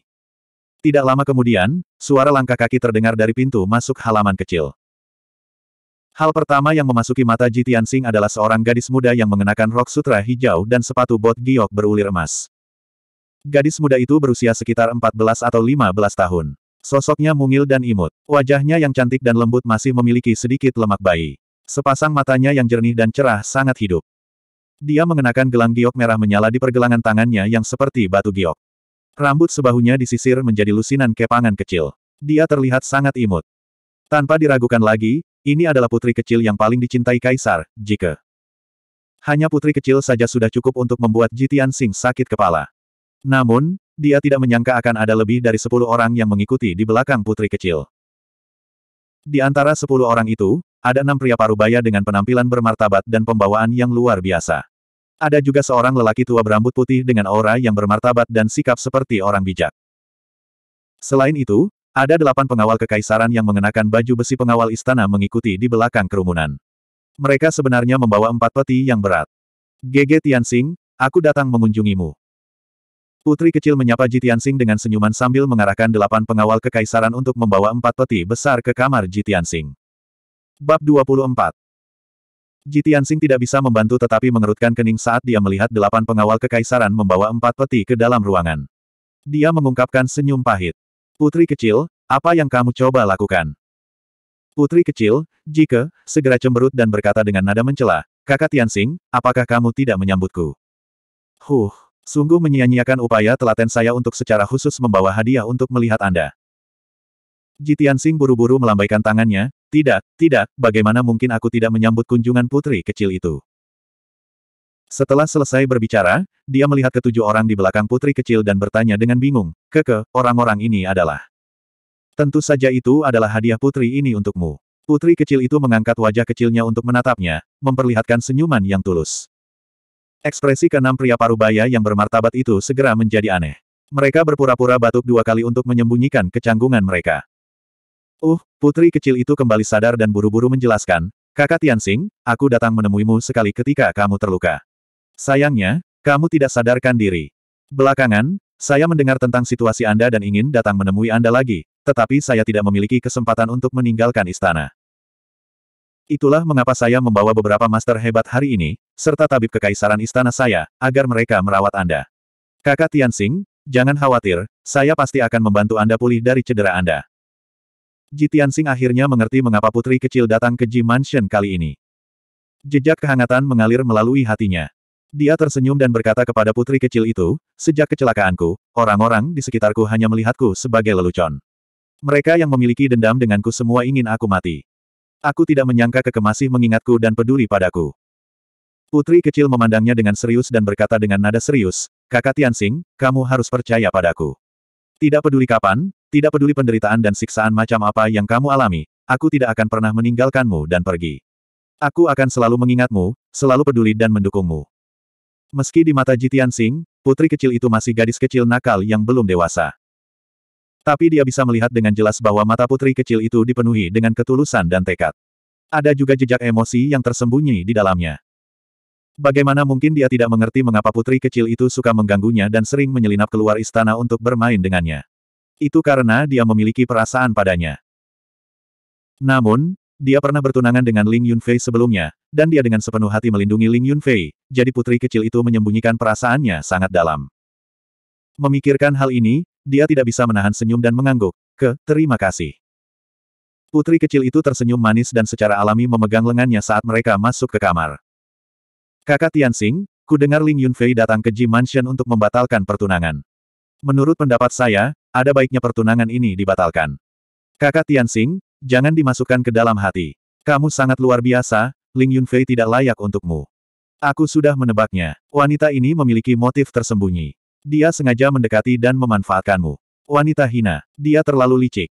Tidak lama kemudian, suara langkah kaki terdengar dari pintu masuk halaman kecil. Hal pertama yang memasuki mata Jitian Tianxing adalah seorang gadis muda yang mengenakan rok sutra hijau dan sepatu bot giok berulir emas. Gadis muda itu berusia sekitar 14 atau 15 tahun. Sosoknya mungil dan imut. Wajahnya yang cantik dan lembut masih memiliki sedikit lemak bayi. Sepasang matanya yang jernih dan cerah sangat hidup. Dia mengenakan gelang giok merah menyala di pergelangan tangannya yang seperti batu giok. Rambut sebahunya disisir menjadi lusinan kepangan kecil. Dia terlihat sangat imut. Tanpa diragukan lagi, ini adalah putri kecil yang paling dicintai kaisar, jika hanya putri kecil saja sudah cukup untuk membuat Jitian Sing sakit kepala. Namun, dia tidak menyangka akan ada lebih dari sepuluh orang yang mengikuti di belakang putri kecil. Di antara sepuluh orang itu, ada enam pria parubaya dengan penampilan bermartabat dan pembawaan yang luar biasa. Ada juga seorang lelaki tua berambut putih dengan aura yang bermartabat dan sikap seperti orang bijak. Selain itu, ada delapan pengawal kekaisaran yang mengenakan baju besi pengawal istana mengikuti di belakang kerumunan. Mereka sebenarnya membawa empat peti yang berat. GG Tianxing, aku datang mengunjungimu. Putri kecil menyapa Ji Tianxing dengan senyuman sambil mengarahkan delapan pengawal kekaisaran untuk membawa empat peti besar ke kamar Ji Tianxing. Bab 24 Jitiansing tidak bisa membantu tetapi mengerutkan kening saat dia melihat delapan pengawal kekaisaran membawa empat peti ke dalam ruangan. Dia mengungkapkan senyum pahit. Putri kecil, apa yang kamu coba lakukan? Putri kecil, jika, segera cemberut dan berkata dengan nada mencela, kakak Tianxing, apakah kamu tidak menyambutku? Huh, sungguh menyia-nyiakan upaya telaten saya untuk secara khusus membawa hadiah untuk melihat Anda. Jitiansing buru-buru melambaikan tangannya, tidak, tidak, bagaimana mungkin aku tidak menyambut kunjungan putri kecil itu? Setelah selesai berbicara, dia melihat ketujuh orang di belakang putri kecil dan bertanya dengan bingung, Keke, orang-orang ini adalah. Tentu saja itu adalah hadiah putri ini untukmu. Putri kecil itu mengangkat wajah kecilnya untuk menatapnya, memperlihatkan senyuman yang tulus. Ekspresi keenam pria parubaya yang bermartabat itu segera menjadi aneh. Mereka berpura-pura batuk dua kali untuk menyembunyikan kecanggungan mereka. Uh, putri kecil itu kembali sadar dan buru-buru menjelaskan, Kakak Tianxing, aku datang menemuimu sekali ketika kamu terluka. Sayangnya, kamu tidak sadarkan diri. Belakangan, saya mendengar tentang situasi Anda dan ingin datang menemui Anda lagi, tetapi saya tidak memiliki kesempatan untuk meninggalkan istana. Itulah mengapa saya membawa beberapa master hebat hari ini, serta tabib kekaisaran istana saya, agar mereka merawat Anda. Kakak Tianxing, jangan khawatir, saya pasti akan membantu Anda pulih dari cedera Anda. Ji Tianxing akhirnya mengerti mengapa putri kecil datang ke Ji Mansion kali ini. Jejak kehangatan mengalir melalui hatinya. Dia tersenyum dan berkata kepada putri kecil itu, sejak kecelakaanku, orang-orang di sekitarku hanya melihatku sebagai lelucon. Mereka yang memiliki dendam denganku semua ingin aku mati. Aku tidak menyangka kekemasih mengingatku dan peduli padaku. Putri kecil memandangnya dengan serius dan berkata dengan nada serius, Kakak Tianxing, kamu harus percaya padaku. Tidak peduli kapan, tidak peduli penderitaan dan siksaan macam apa yang kamu alami, aku tidak akan pernah meninggalkanmu dan pergi. Aku akan selalu mengingatmu, selalu peduli dan mendukungmu. Meski di mata Jitian Singh, putri kecil itu masih gadis kecil nakal yang belum dewasa. Tapi dia bisa melihat dengan jelas bahwa mata putri kecil itu dipenuhi dengan ketulusan dan tekad. Ada juga jejak emosi yang tersembunyi di dalamnya. Bagaimana mungkin dia tidak mengerti mengapa putri kecil itu suka mengganggunya dan sering menyelinap keluar istana untuk bermain dengannya. Itu karena dia memiliki perasaan padanya. Namun, dia pernah bertunangan dengan Ling Yunfei sebelumnya, dan dia dengan sepenuh hati melindungi Ling Yunfei, jadi putri kecil itu menyembunyikan perasaannya sangat dalam. Memikirkan hal ini, dia tidak bisa menahan senyum dan mengangguk, ke, terima kasih. Putri kecil itu tersenyum manis dan secara alami memegang lengannya saat mereka masuk ke kamar. Kakak Tianxing, ku dengar Ling Yunfei datang ke Ji Mansion untuk membatalkan pertunangan. Menurut pendapat saya, ada baiknya pertunangan ini dibatalkan. Kakak Tianxing, jangan dimasukkan ke dalam hati. Kamu sangat luar biasa, Ling Yunfei tidak layak untukmu. Aku sudah menebaknya. Wanita ini memiliki motif tersembunyi. Dia sengaja mendekati dan memanfaatkanmu. Wanita hina, dia terlalu licik.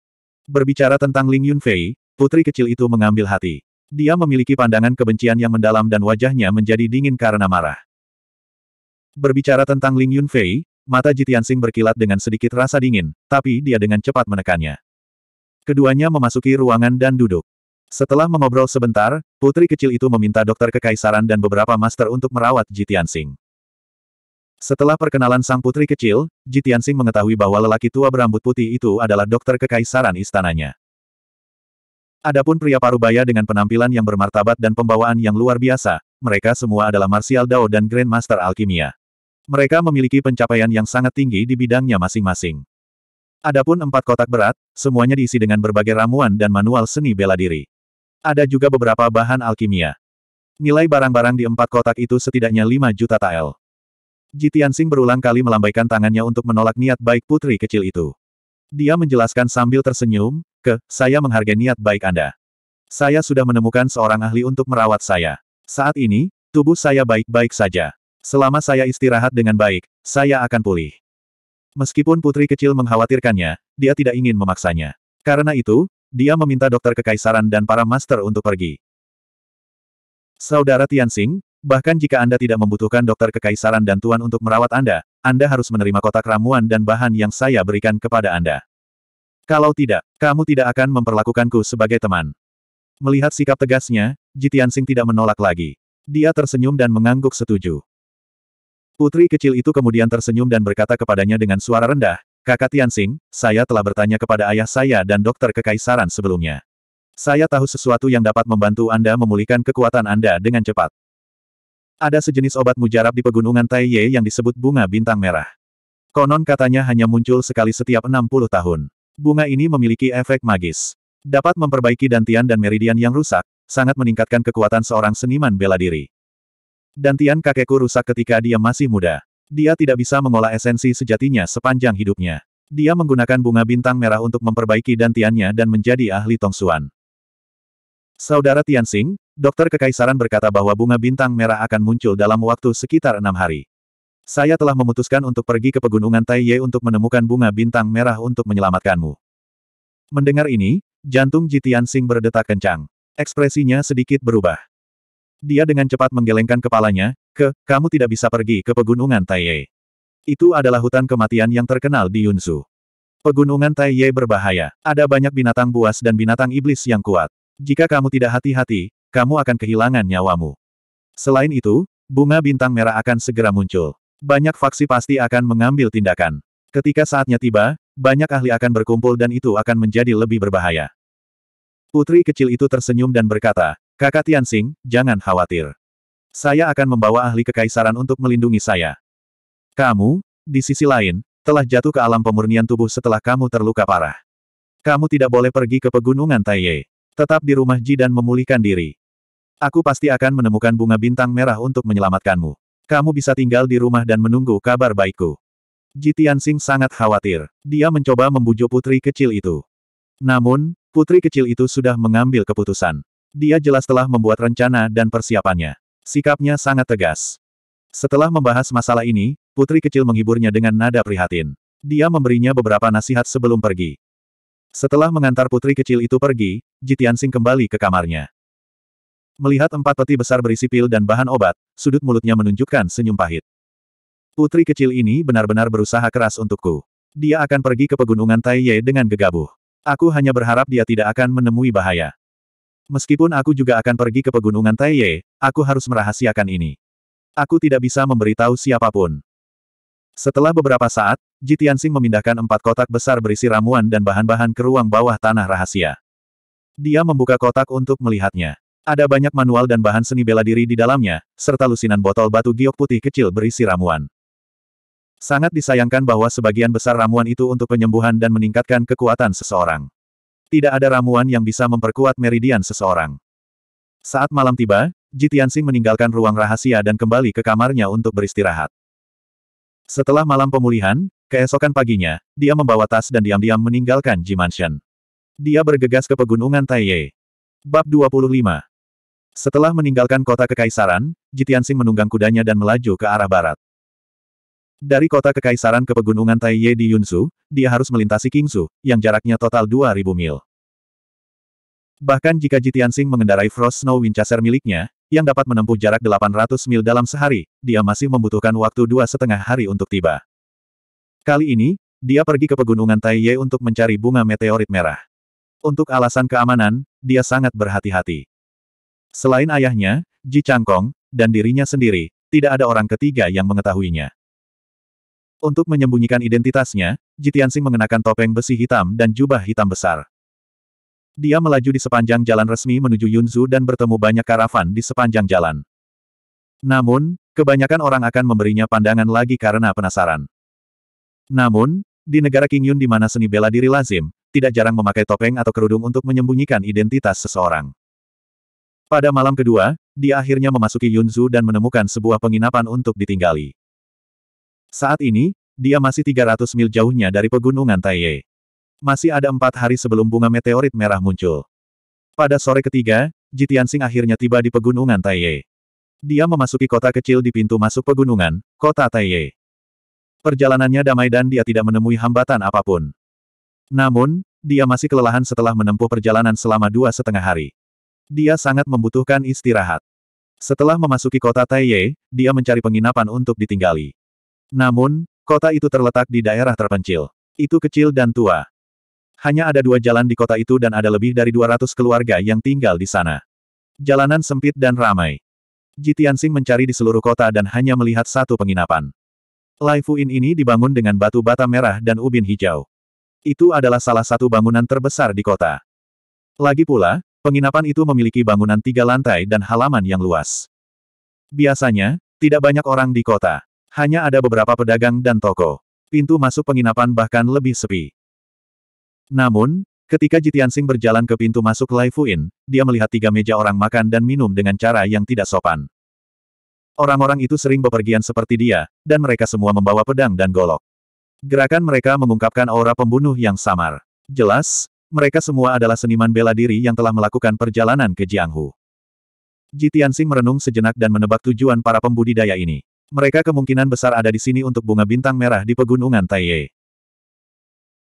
Berbicara tentang Ling Yunfei, putri kecil itu mengambil hati. Dia memiliki pandangan kebencian yang mendalam dan wajahnya menjadi dingin karena marah. Berbicara tentang Ling Yunfei, Mata Jitian Sing berkilat dengan sedikit rasa dingin, tapi dia dengan cepat menekannya. Keduanya memasuki ruangan dan duduk. Setelah mengobrol sebentar, putri kecil itu meminta dokter kekaisaran dan beberapa master untuk merawat Jitian Sing. Setelah perkenalan sang putri kecil, Jitian Sing mengetahui bahwa lelaki tua berambut putih itu adalah dokter kekaisaran istananya. Adapun pria parubaya dengan penampilan yang bermartabat dan pembawaan yang luar biasa, mereka semua adalah Martial Dao dan Grandmaster Alkimia. Mereka memiliki pencapaian yang sangat tinggi di bidangnya masing-masing. Adapun empat kotak berat, semuanya diisi dengan berbagai ramuan dan manual seni bela diri. Ada juga beberapa bahan alkimia. Nilai barang-barang di empat kotak itu setidaknya 5 juta tael. Jitian Sing berulang kali melambaikan tangannya untuk menolak niat baik putri kecil itu. Dia menjelaskan sambil tersenyum, ke, saya menghargai niat baik Anda. Saya sudah menemukan seorang ahli untuk merawat saya. Saat ini, tubuh saya baik-baik saja. Selama saya istirahat dengan baik, saya akan pulih. Meskipun putri kecil mengkhawatirkannya, dia tidak ingin memaksanya. Karena itu, dia meminta dokter kekaisaran dan para master untuk pergi. Saudara Tianxing, bahkan jika Anda tidak membutuhkan dokter kekaisaran dan tuan untuk merawat Anda, Anda harus menerima kotak ramuan dan bahan yang saya berikan kepada Anda. Kalau tidak, kamu tidak akan memperlakukanku sebagai teman. Melihat sikap tegasnya, Jitiansing tidak menolak lagi. Dia tersenyum dan mengangguk setuju. Putri kecil itu kemudian tersenyum dan berkata kepadanya dengan suara rendah, Kakak Tianxing, saya telah bertanya kepada ayah saya dan dokter kekaisaran sebelumnya. Saya tahu sesuatu yang dapat membantu Anda memulihkan kekuatan Anda dengan cepat. Ada sejenis obat mujarab di pegunungan Taiye yang disebut bunga bintang merah. Konon katanya hanya muncul sekali setiap 60 tahun. Bunga ini memiliki efek magis. Dapat memperbaiki dantian dan meridian yang rusak, sangat meningkatkan kekuatan seorang seniman bela diri. Dantian kakekku rusak ketika dia masih muda. Dia tidak bisa mengolah esensi sejatinya sepanjang hidupnya. Dia menggunakan bunga bintang merah untuk memperbaiki dantiannya dan menjadi ahli tongsuan. Saudara Tianxing, dokter kekaisaran berkata bahwa bunga bintang merah akan muncul dalam waktu sekitar enam hari. Saya telah memutuskan untuk pergi ke pegunungan Taiye untuk menemukan bunga bintang merah untuk menyelamatkanmu. Mendengar ini, jantung Ji Tianxing berdetak kencang. Ekspresinya sedikit berubah. Dia dengan cepat menggelengkan kepalanya, ke, kamu tidak bisa pergi ke pegunungan Taiye. Itu adalah hutan kematian yang terkenal di Yunsu. Pegunungan Taiye berbahaya. Ada banyak binatang buas dan binatang iblis yang kuat. Jika kamu tidak hati-hati, kamu akan kehilangan nyawamu. Selain itu, bunga bintang merah akan segera muncul. Banyak faksi pasti akan mengambil tindakan. Ketika saatnya tiba, banyak ahli akan berkumpul dan itu akan menjadi lebih berbahaya. Putri kecil itu tersenyum dan berkata, Kakak Tianxing, jangan khawatir. Saya akan membawa ahli kekaisaran untuk melindungi saya. Kamu, di sisi lain, telah jatuh ke alam pemurnian tubuh setelah kamu terluka parah. Kamu tidak boleh pergi ke pegunungan Taiye. Tetap di rumah Ji dan memulihkan diri. Aku pasti akan menemukan bunga bintang merah untuk menyelamatkanmu. Kamu bisa tinggal di rumah dan menunggu kabar baikku. Ji Tianxing sangat khawatir. Dia mencoba membujuk putri kecil itu. Namun, putri kecil itu sudah mengambil keputusan. Dia jelas telah membuat rencana dan persiapannya. Sikapnya sangat tegas. Setelah membahas masalah ini, putri kecil menghiburnya dengan nada prihatin. Dia memberinya beberapa nasihat sebelum pergi. Setelah mengantar putri kecil itu pergi, Jitian Jitiansing kembali ke kamarnya. Melihat empat peti besar berisi pil dan bahan obat, sudut mulutnya menunjukkan senyum pahit. Putri kecil ini benar-benar berusaha keras untukku. Dia akan pergi ke pegunungan Taiye dengan gegabah. Aku hanya berharap dia tidak akan menemui bahaya. Meskipun aku juga akan pergi ke pegunungan Taiye, aku harus merahasiakan ini. Aku tidak bisa memberitahu siapapun. Setelah beberapa saat, Jitiansing memindahkan empat kotak besar berisi ramuan dan bahan-bahan ke ruang bawah tanah rahasia. Dia membuka kotak untuk melihatnya. Ada banyak manual dan bahan seni bela diri di dalamnya, serta lusinan botol batu giok putih kecil berisi ramuan. Sangat disayangkan bahwa sebagian besar ramuan itu untuk penyembuhan dan meningkatkan kekuatan seseorang. Tidak ada ramuan yang bisa memperkuat meridian seseorang. Saat malam tiba, Jitiansing meninggalkan ruang rahasia dan kembali ke kamarnya untuk beristirahat. Setelah malam pemulihan, keesokan paginya, dia membawa tas dan diam-diam meninggalkan Jimanshan. Dia bergegas ke pegunungan Taiye. Bab 25 Setelah meninggalkan kota kekaisaran, Jitiansing menunggang kudanya dan melaju ke arah barat. Dari kota kekaisaran ke pegunungan Taiye di Yunsu, dia harus melintasi Kingsu, yang jaraknya total 2000 mil. Bahkan jika Jitian Sing mengendarai Frost Snow Winchester miliknya, yang dapat menempuh jarak 800 mil dalam sehari, dia masih membutuhkan waktu dua setengah hari untuk tiba. Kali ini, dia pergi ke pegunungan Taiye untuk mencari bunga meteorit merah. Untuk alasan keamanan, dia sangat berhati-hati. Selain ayahnya, Ji Changkong, dan dirinya sendiri, tidak ada orang ketiga yang mengetahuinya. Untuk menyembunyikan identitasnya, Jitiansing mengenakan topeng besi hitam dan jubah hitam besar. Dia melaju di sepanjang jalan resmi menuju Yunzu dan bertemu banyak karavan di sepanjang jalan. Namun, kebanyakan orang akan memberinya pandangan lagi karena penasaran. Namun, di negara King Yun di mana seni bela diri lazim, tidak jarang memakai topeng atau kerudung untuk menyembunyikan identitas seseorang. Pada malam kedua, dia akhirnya memasuki Yunzu dan menemukan sebuah penginapan untuk ditinggali. Saat ini, dia masih 300 mil jauhnya dari pegunungan Taiye. Masih ada empat hari sebelum bunga meteorit merah muncul. Pada sore ketiga, Jitiansing akhirnya tiba di pegunungan Taiye. Dia memasuki kota kecil di pintu masuk pegunungan, kota Taiye. Perjalanannya damai dan dia tidak menemui hambatan apapun. Namun, dia masih kelelahan setelah menempuh perjalanan selama dua setengah hari. Dia sangat membutuhkan istirahat. Setelah memasuki kota Taiye, dia mencari penginapan untuk ditinggali. Namun, kota itu terletak di daerah terpencil. Itu kecil dan tua. Hanya ada dua jalan di kota itu dan ada lebih dari 200 keluarga yang tinggal di sana. Jalanan sempit dan ramai. Ji mencari di seluruh kota dan hanya melihat satu penginapan. Lai Fuin ini dibangun dengan batu bata merah dan ubin hijau. Itu adalah salah satu bangunan terbesar di kota. Lagi pula, penginapan itu memiliki bangunan tiga lantai dan halaman yang luas. Biasanya, tidak banyak orang di kota. Hanya ada beberapa pedagang dan toko. Pintu masuk penginapan bahkan lebih sepi. Namun, ketika Jitiansing berjalan ke pintu masuk Lai In, dia melihat tiga meja orang makan dan minum dengan cara yang tidak sopan. Orang-orang itu sering bepergian seperti dia, dan mereka semua membawa pedang dan golok. Gerakan mereka mengungkapkan aura pembunuh yang samar. Jelas, mereka semua adalah seniman bela diri yang telah melakukan perjalanan ke Jianghu. Jitiansing merenung sejenak dan menebak tujuan para pembudidaya ini. Mereka kemungkinan besar ada di sini untuk bunga bintang merah di pegunungan Taiye.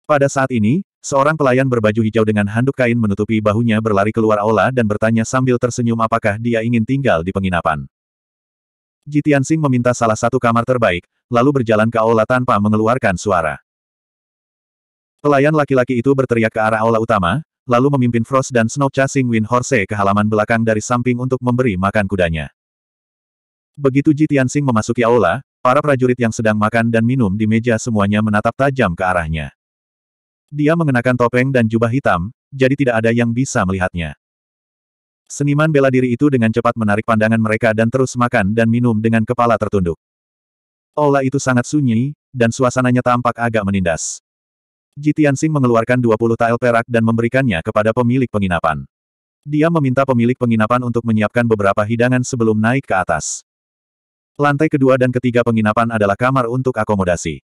Pada saat ini, seorang pelayan berbaju hijau dengan handuk kain menutupi bahunya berlari keluar aula dan bertanya sambil tersenyum apakah dia ingin tinggal di penginapan. Jitian Singh meminta salah satu kamar terbaik, lalu berjalan ke aula tanpa mengeluarkan suara. Pelayan laki-laki itu berteriak ke arah aula utama, lalu memimpin Frost dan Snow Chasing Sing Win Horse ke halaman belakang dari samping untuk memberi makan kudanya. Begitu Ji Tianxing memasuki aula, para prajurit yang sedang makan dan minum di meja semuanya menatap tajam ke arahnya. Dia mengenakan topeng dan jubah hitam, jadi tidak ada yang bisa melihatnya. Seniman bela diri itu dengan cepat menarik pandangan mereka dan terus makan dan minum dengan kepala tertunduk. Aula itu sangat sunyi, dan suasananya tampak agak menindas. Tianxing mengeluarkan 20 tael perak dan memberikannya kepada pemilik penginapan. Dia meminta pemilik penginapan untuk menyiapkan beberapa hidangan sebelum naik ke atas. Lantai kedua dan ketiga penginapan adalah kamar untuk akomodasi.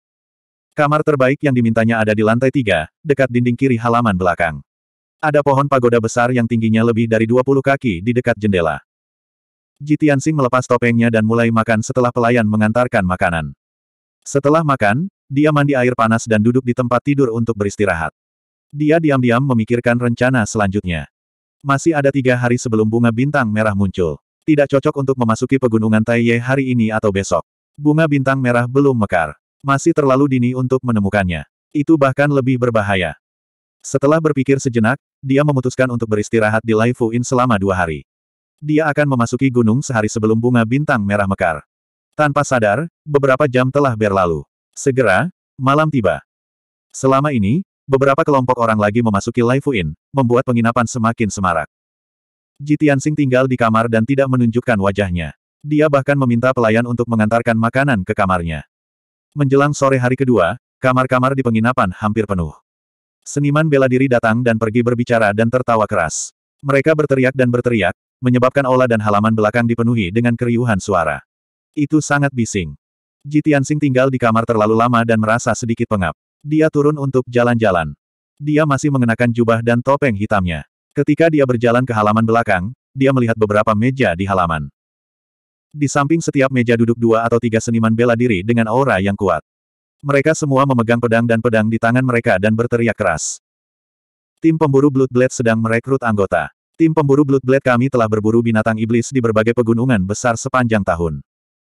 Kamar terbaik yang dimintanya ada di lantai tiga, dekat dinding kiri halaman belakang. Ada pohon pagoda besar yang tingginya lebih dari 20 kaki di dekat jendela. Jitiansing melepas topengnya dan mulai makan setelah pelayan mengantarkan makanan. Setelah makan, dia mandi air panas dan duduk di tempat tidur untuk beristirahat. Dia diam-diam memikirkan rencana selanjutnya. Masih ada tiga hari sebelum bunga bintang merah muncul. Tidak cocok untuk memasuki pegunungan Taiye hari ini atau besok. Bunga bintang merah belum mekar. Masih terlalu dini untuk menemukannya. Itu bahkan lebih berbahaya. Setelah berpikir sejenak, dia memutuskan untuk beristirahat di Laifuin selama dua hari. Dia akan memasuki gunung sehari sebelum bunga bintang merah mekar. Tanpa sadar, beberapa jam telah berlalu. Segera, malam tiba. Selama ini, beberapa kelompok orang lagi memasuki Laifuin, membuat penginapan semakin semarak. Ji Tianxing tinggal di kamar dan tidak menunjukkan wajahnya. Dia bahkan meminta pelayan untuk mengantarkan makanan ke kamarnya. Menjelang sore hari kedua, kamar-kamar di penginapan hampir penuh. Seniman bela diri datang dan pergi berbicara dan tertawa keras. Mereka berteriak dan berteriak, menyebabkan aula dan halaman belakang dipenuhi dengan keriuhan suara. Itu sangat bising. Ji Tianxing tinggal di kamar terlalu lama dan merasa sedikit pengap. Dia turun untuk jalan-jalan. Dia masih mengenakan jubah dan topeng hitamnya. Ketika dia berjalan ke halaman belakang, dia melihat beberapa meja di halaman. Di samping setiap meja duduk dua atau tiga seniman bela diri dengan aura yang kuat. Mereka semua memegang pedang dan pedang di tangan mereka dan berteriak keras. Tim pemburu Bloodblade sedang merekrut anggota. Tim pemburu Bloodblade kami telah berburu binatang iblis di berbagai pegunungan besar sepanjang tahun.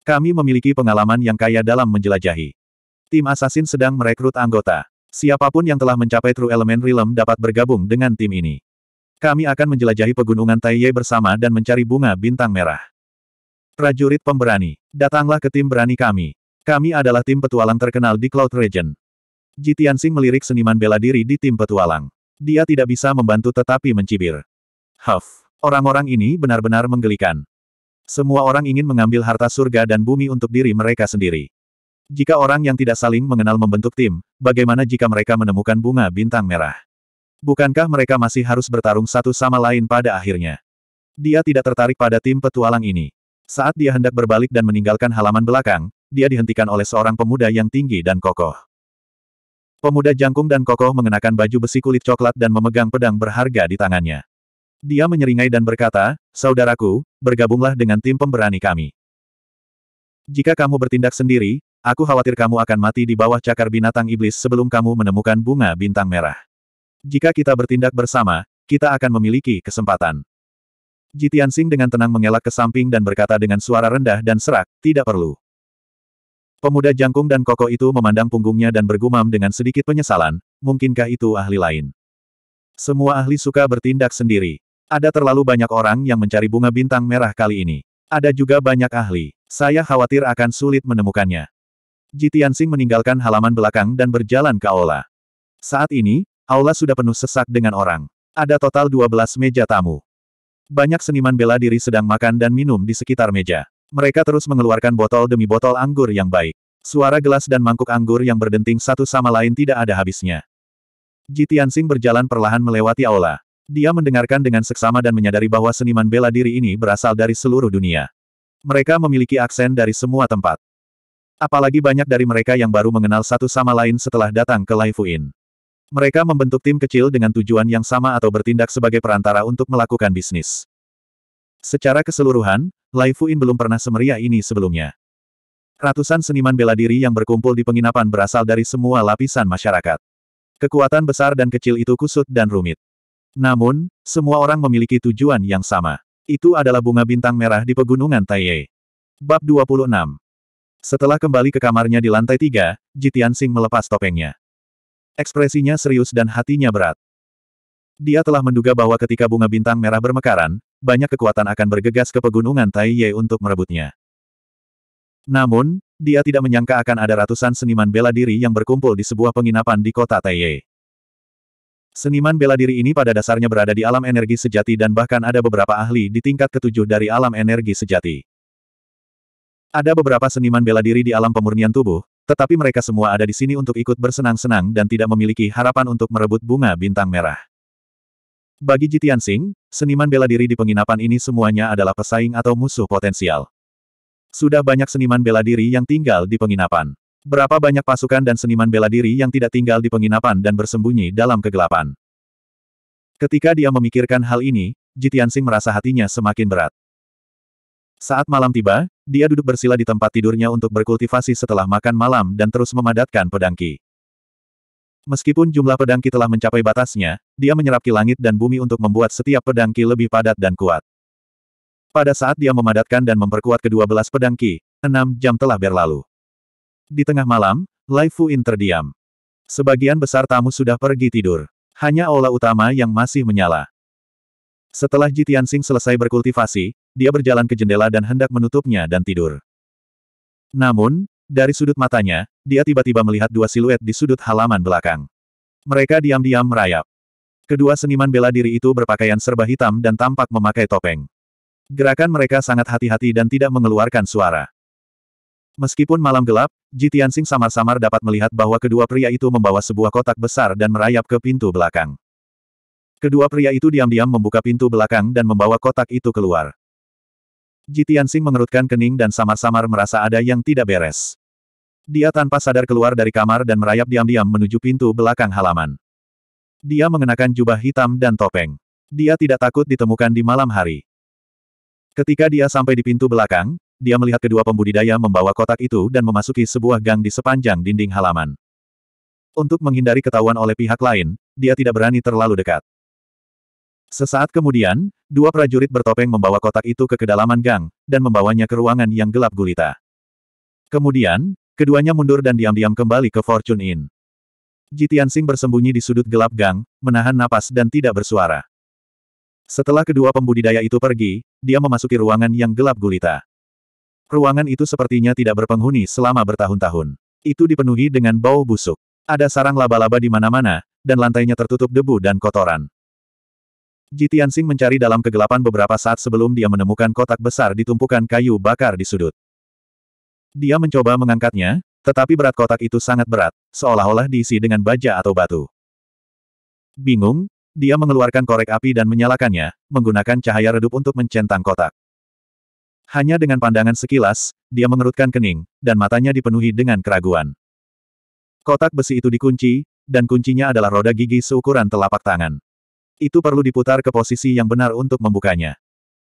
Kami memiliki pengalaman yang kaya dalam menjelajahi. Tim Assassin sedang merekrut anggota. Siapapun yang telah mencapai True Element Realm dapat bergabung dengan tim ini. Kami akan menjelajahi pegunungan Taiye bersama dan mencari bunga bintang merah. Prajurit pemberani, datanglah ke tim berani kami. Kami adalah tim petualang terkenal di Cloud Region. Jitiansing melirik seniman bela diri di tim petualang. Dia tidak bisa membantu tetapi mencibir. Huff, orang-orang ini benar-benar menggelikan. Semua orang ingin mengambil harta surga dan bumi untuk diri mereka sendiri. Jika orang yang tidak saling mengenal membentuk tim, bagaimana jika mereka menemukan bunga bintang merah? Bukankah mereka masih harus bertarung satu sama lain pada akhirnya? Dia tidak tertarik pada tim petualang ini. Saat dia hendak berbalik dan meninggalkan halaman belakang, dia dihentikan oleh seorang pemuda yang tinggi dan kokoh. Pemuda jangkung dan kokoh mengenakan baju besi kulit coklat dan memegang pedang berharga di tangannya. Dia menyeringai dan berkata, Saudaraku, bergabunglah dengan tim pemberani kami. Jika kamu bertindak sendiri, Aku khawatir kamu akan mati di bawah cakar binatang iblis sebelum kamu menemukan bunga bintang merah. Jika kita bertindak bersama, kita akan memiliki kesempatan. Jitian Sing dengan tenang mengelak ke samping dan berkata dengan suara rendah dan serak, tidak perlu. Pemuda jangkung dan koko itu memandang punggungnya dan bergumam dengan sedikit penyesalan, mungkinkah itu ahli lain? Semua ahli suka bertindak sendiri. Ada terlalu banyak orang yang mencari bunga bintang merah kali ini. Ada juga banyak ahli. Saya khawatir akan sulit menemukannya. Jitian Sing meninggalkan halaman belakang dan berjalan ke aula. Saat ini, Aula sudah penuh sesak dengan orang. Ada total 12 meja tamu. Banyak seniman bela diri sedang makan dan minum di sekitar meja. Mereka terus mengeluarkan botol demi botol anggur yang baik. Suara gelas dan mangkuk anggur yang berdenting satu sama lain tidak ada habisnya. Ji Tianxing berjalan perlahan melewati aula. Dia mendengarkan dengan seksama dan menyadari bahwa seniman bela diri ini berasal dari seluruh dunia. Mereka memiliki aksen dari semua tempat. Apalagi banyak dari mereka yang baru mengenal satu sama lain setelah datang ke Laifuin. Mereka membentuk tim kecil dengan tujuan yang sama atau bertindak sebagai perantara untuk melakukan bisnis. Secara keseluruhan, Lai Fuin belum pernah semeriah ini sebelumnya. Ratusan seniman bela diri yang berkumpul di penginapan berasal dari semua lapisan masyarakat. Kekuatan besar dan kecil itu kusut dan rumit. Namun, semua orang memiliki tujuan yang sama. Itu adalah bunga bintang merah di pegunungan Taiye. Bab 26 Setelah kembali ke kamarnya di lantai tiga, Jitian Sing melepas topengnya. Ekspresinya serius dan hatinya berat. Dia telah menduga bahwa ketika bunga bintang merah bermekaran, banyak kekuatan akan bergegas ke pegunungan Taiye untuk merebutnya. Namun, dia tidak menyangka akan ada ratusan seniman bela diri yang berkumpul di sebuah penginapan di kota Taiye. Seniman bela diri ini pada dasarnya berada di alam energi sejati dan bahkan ada beberapa ahli di tingkat ketujuh dari alam energi sejati. Ada beberapa seniman bela diri di alam pemurnian tubuh, tetapi mereka semua ada di sini untuk ikut bersenang-senang dan tidak memiliki harapan untuk merebut bunga bintang merah. Bagi Jitian Singh, seniman bela diri di penginapan ini semuanya adalah pesaing atau musuh potensial. Sudah banyak seniman bela diri yang tinggal di penginapan. Berapa banyak pasukan dan seniman bela diri yang tidak tinggal di penginapan dan bersembunyi dalam kegelapan. Ketika dia memikirkan hal ini, Jitian Singh merasa hatinya semakin berat. Saat malam tiba, dia duduk bersila di tempat tidurnya untuk berkultivasi setelah makan malam dan terus memadatkan pedangki. Meskipun jumlah pedangki telah mencapai batasnya, dia menyerap Ki langit dan bumi untuk membuat setiap pedangki lebih padat dan kuat. Pada saat dia memadatkan dan memperkuat kedua belas pedangki, enam jam telah berlalu. Di tengah malam, Lai Fuin terdiam. Sebagian besar tamu sudah pergi tidur. Hanya ola utama yang masih menyala. Setelah Jitian Sing selesai berkultivasi, dia berjalan ke jendela dan hendak menutupnya dan tidur. Namun, dari sudut matanya, dia tiba-tiba melihat dua siluet di sudut halaman belakang. Mereka diam-diam merayap. Kedua seniman bela diri itu berpakaian serba hitam dan tampak memakai topeng. Gerakan mereka sangat hati-hati dan tidak mengeluarkan suara. Meskipun malam gelap, Ji Tianxing samar-samar dapat melihat bahwa kedua pria itu membawa sebuah kotak besar dan merayap ke pintu belakang. Kedua pria itu diam-diam membuka pintu belakang dan membawa kotak itu keluar. Jitian Tianxing mengerutkan kening dan samar-samar merasa ada yang tidak beres. Dia tanpa sadar keluar dari kamar dan merayap diam-diam menuju pintu belakang halaman. Dia mengenakan jubah hitam dan topeng. Dia tidak takut ditemukan di malam hari. Ketika dia sampai di pintu belakang, dia melihat kedua pembudidaya membawa kotak itu dan memasuki sebuah gang di sepanjang dinding halaman. Untuk menghindari ketahuan oleh pihak lain, dia tidak berani terlalu dekat. Sesaat kemudian, dua prajurit bertopeng membawa kotak itu ke kedalaman gang, dan membawanya ke ruangan yang gelap gulita. Kemudian, keduanya mundur dan diam-diam kembali ke Fortune Inn. Jitian Sing bersembunyi di sudut gelap gang, menahan napas dan tidak bersuara. Setelah kedua pembudidaya itu pergi, dia memasuki ruangan yang gelap gulita. Ruangan itu sepertinya tidak berpenghuni selama bertahun-tahun. Itu dipenuhi dengan bau busuk. Ada sarang laba-laba di mana-mana, dan lantainya tertutup debu dan kotoran. Ji Tianxing mencari dalam kegelapan beberapa saat sebelum dia menemukan kotak besar di tumpukan kayu bakar di sudut. Dia mencoba mengangkatnya, tetapi berat kotak itu sangat berat, seolah-olah diisi dengan baja atau batu. Bingung, dia mengeluarkan korek api dan menyalakannya, menggunakan cahaya redup untuk mencentang kotak. Hanya dengan pandangan sekilas, dia mengerutkan kening, dan matanya dipenuhi dengan keraguan. Kotak besi itu dikunci, dan kuncinya adalah roda gigi seukuran telapak tangan. Itu perlu diputar ke posisi yang benar untuk membukanya.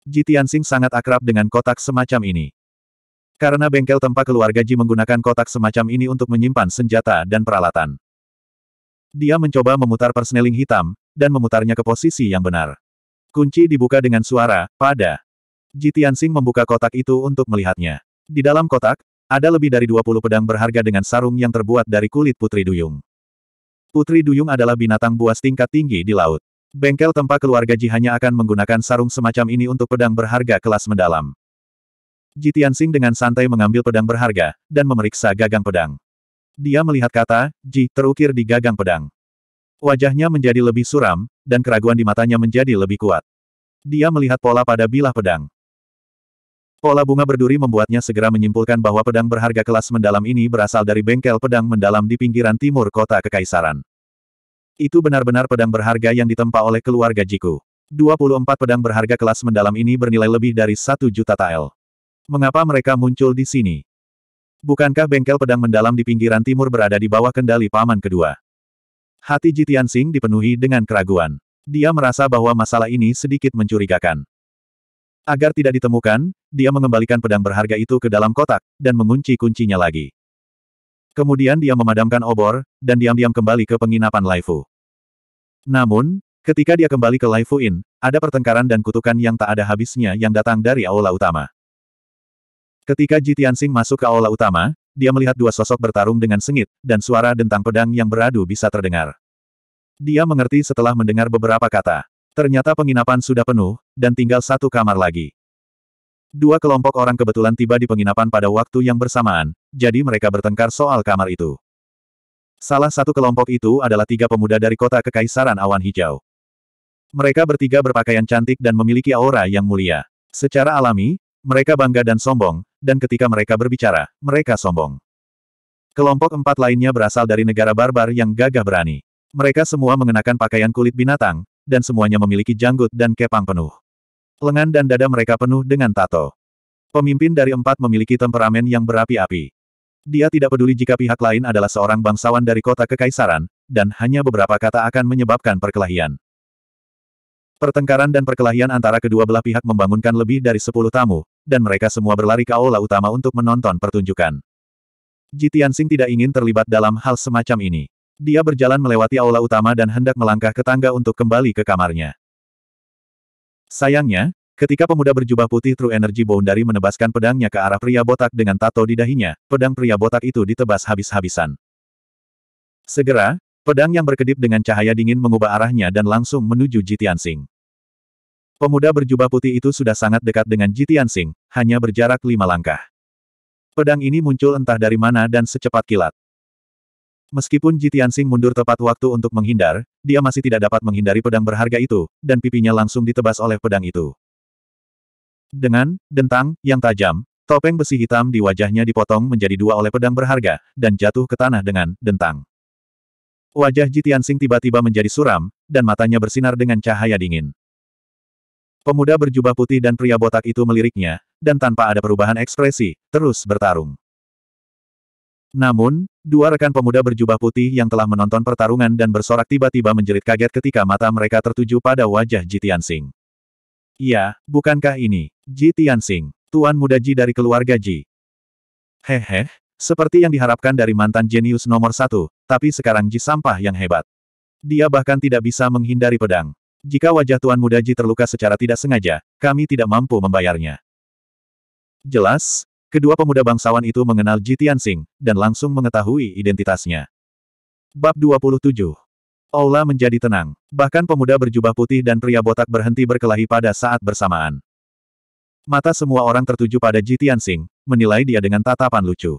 Ji sangat akrab dengan kotak semacam ini. Karena bengkel tempat keluarga Ji menggunakan kotak semacam ini untuk menyimpan senjata dan peralatan. Dia mencoba memutar persneling hitam, dan memutarnya ke posisi yang benar. Kunci dibuka dengan suara, pada. Ji membuka kotak itu untuk melihatnya. Di dalam kotak, ada lebih dari 20 pedang berharga dengan sarung yang terbuat dari kulit Putri Duyung. Putri Duyung adalah binatang buas tingkat tinggi di laut. Bengkel tempat keluarga Ji hanya akan menggunakan sarung semacam ini untuk pedang berharga kelas mendalam. Ji Tianxing dengan santai mengambil pedang berharga, dan memeriksa gagang pedang. Dia melihat kata, Ji, terukir di gagang pedang. Wajahnya menjadi lebih suram, dan keraguan di matanya menjadi lebih kuat. Dia melihat pola pada bilah pedang. Pola bunga berduri membuatnya segera menyimpulkan bahwa pedang berharga kelas mendalam ini berasal dari bengkel pedang mendalam di pinggiran timur kota Kekaisaran. Itu benar-benar pedang berharga yang ditempa oleh keluarga Jiku. 24 pedang berharga kelas mendalam ini bernilai lebih dari satu juta tael. Mengapa mereka muncul di sini? Bukankah bengkel pedang mendalam di pinggiran timur berada di bawah kendali paman kedua? Hati Jitian Singh dipenuhi dengan keraguan. Dia merasa bahwa masalah ini sedikit mencurigakan. Agar tidak ditemukan, dia mengembalikan pedang berharga itu ke dalam kotak, dan mengunci kuncinya lagi. Kemudian dia memadamkan obor, dan diam-diam kembali ke penginapan Laifu. Namun, ketika dia kembali ke Lai Fuin, ada pertengkaran dan kutukan yang tak ada habisnya yang datang dari aula utama. Ketika Ji Tianxing masuk ke aula utama, dia melihat dua sosok bertarung dengan sengit, dan suara dentang pedang yang beradu bisa terdengar. Dia mengerti setelah mendengar beberapa kata. Ternyata penginapan sudah penuh, dan tinggal satu kamar lagi. Dua kelompok orang kebetulan tiba di penginapan pada waktu yang bersamaan, jadi mereka bertengkar soal kamar itu. Salah satu kelompok itu adalah tiga pemuda dari kota Kekaisaran Awan Hijau. Mereka bertiga berpakaian cantik dan memiliki aura yang mulia. Secara alami, mereka bangga dan sombong, dan ketika mereka berbicara, mereka sombong. Kelompok empat lainnya berasal dari negara barbar yang gagah berani. Mereka semua mengenakan pakaian kulit binatang, dan semuanya memiliki janggut dan kepang penuh. Lengan dan dada mereka penuh dengan tato. Pemimpin dari empat memiliki temperamen yang berapi-api. Dia tidak peduli jika pihak lain adalah seorang bangsawan dari kota kekaisaran, dan hanya beberapa kata akan menyebabkan perkelahian. Pertengkaran dan perkelahian antara kedua belah pihak membangunkan lebih dari sepuluh tamu, dan mereka semua berlari ke aula utama untuk menonton pertunjukan. Jitiansing tidak ingin terlibat dalam hal semacam ini. Dia berjalan melewati aula utama dan hendak melangkah ke tangga untuk kembali ke kamarnya. Sayangnya, Ketika pemuda berjubah putih True Energy Boundary menebaskan pedangnya ke arah pria botak dengan tato di dahinya, pedang pria botak itu ditebas habis-habisan. Segera, pedang yang berkedip dengan cahaya dingin mengubah arahnya dan langsung menuju Jitian Sing. Pemuda berjubah putih itu sudah sangat dekat dengan Jitian Sing, hanya berjarak lima langkah. Pedang ini muncul entah dari mana dan secepat kilat. Meskipun Jitian Sing mundur tepat waktu untuk menghindar, dia masih tidak dapat menghindari pedang berharga itu, dan pipinya langsung ditebas oleh pedang itu. Dengan dentang yang tajam, topeng besi hitam di wajahnya dipotong menjadi dua oleh pedang berharga, dan jatuh ke tanah dengan dentang. Wajah Jitiansing tiba-tiba menjadi suram, dan matanya bersinar dengan cahaya dingin. Pemuda berjubah putih dan pria botak itu meliriknya, dan tanpa ada perubahan ekspresi, terus bertarung. Namun, dua rekan pemuda berjubah putih yang telah menonton pertarungan dan bersorak tiba-tiba menjerit kaget ketika mata mereka tertuju pada wajah Jitiansing. Ya, bukankah ini? Ji Tianxing, tuan muda Ji dari keluarga Ji. Hehe, seperti yang diharapkan dari mantan jenius nomor satu, tapi sekarang Ji sampah yang hebat. Dia bahkan tidak bisa menghindari pedang. Jika wajah tuan muda Ji terluka secara tidak sengaja, kami tidak mampu membayarnya. Jelas, kedua pemuda bangsawan itu mengenal Ji Tianxing, dan langsung mengetahui identitasnya. Bab 27 Aula menjadi tenang. Bahkan pemuda berjubah putih dan pria botak berhenti berkelahi pada saat bersamaan. Mata semua orang tertuju pada Ji Tianxing, menilai dia dengan tatapan lucu.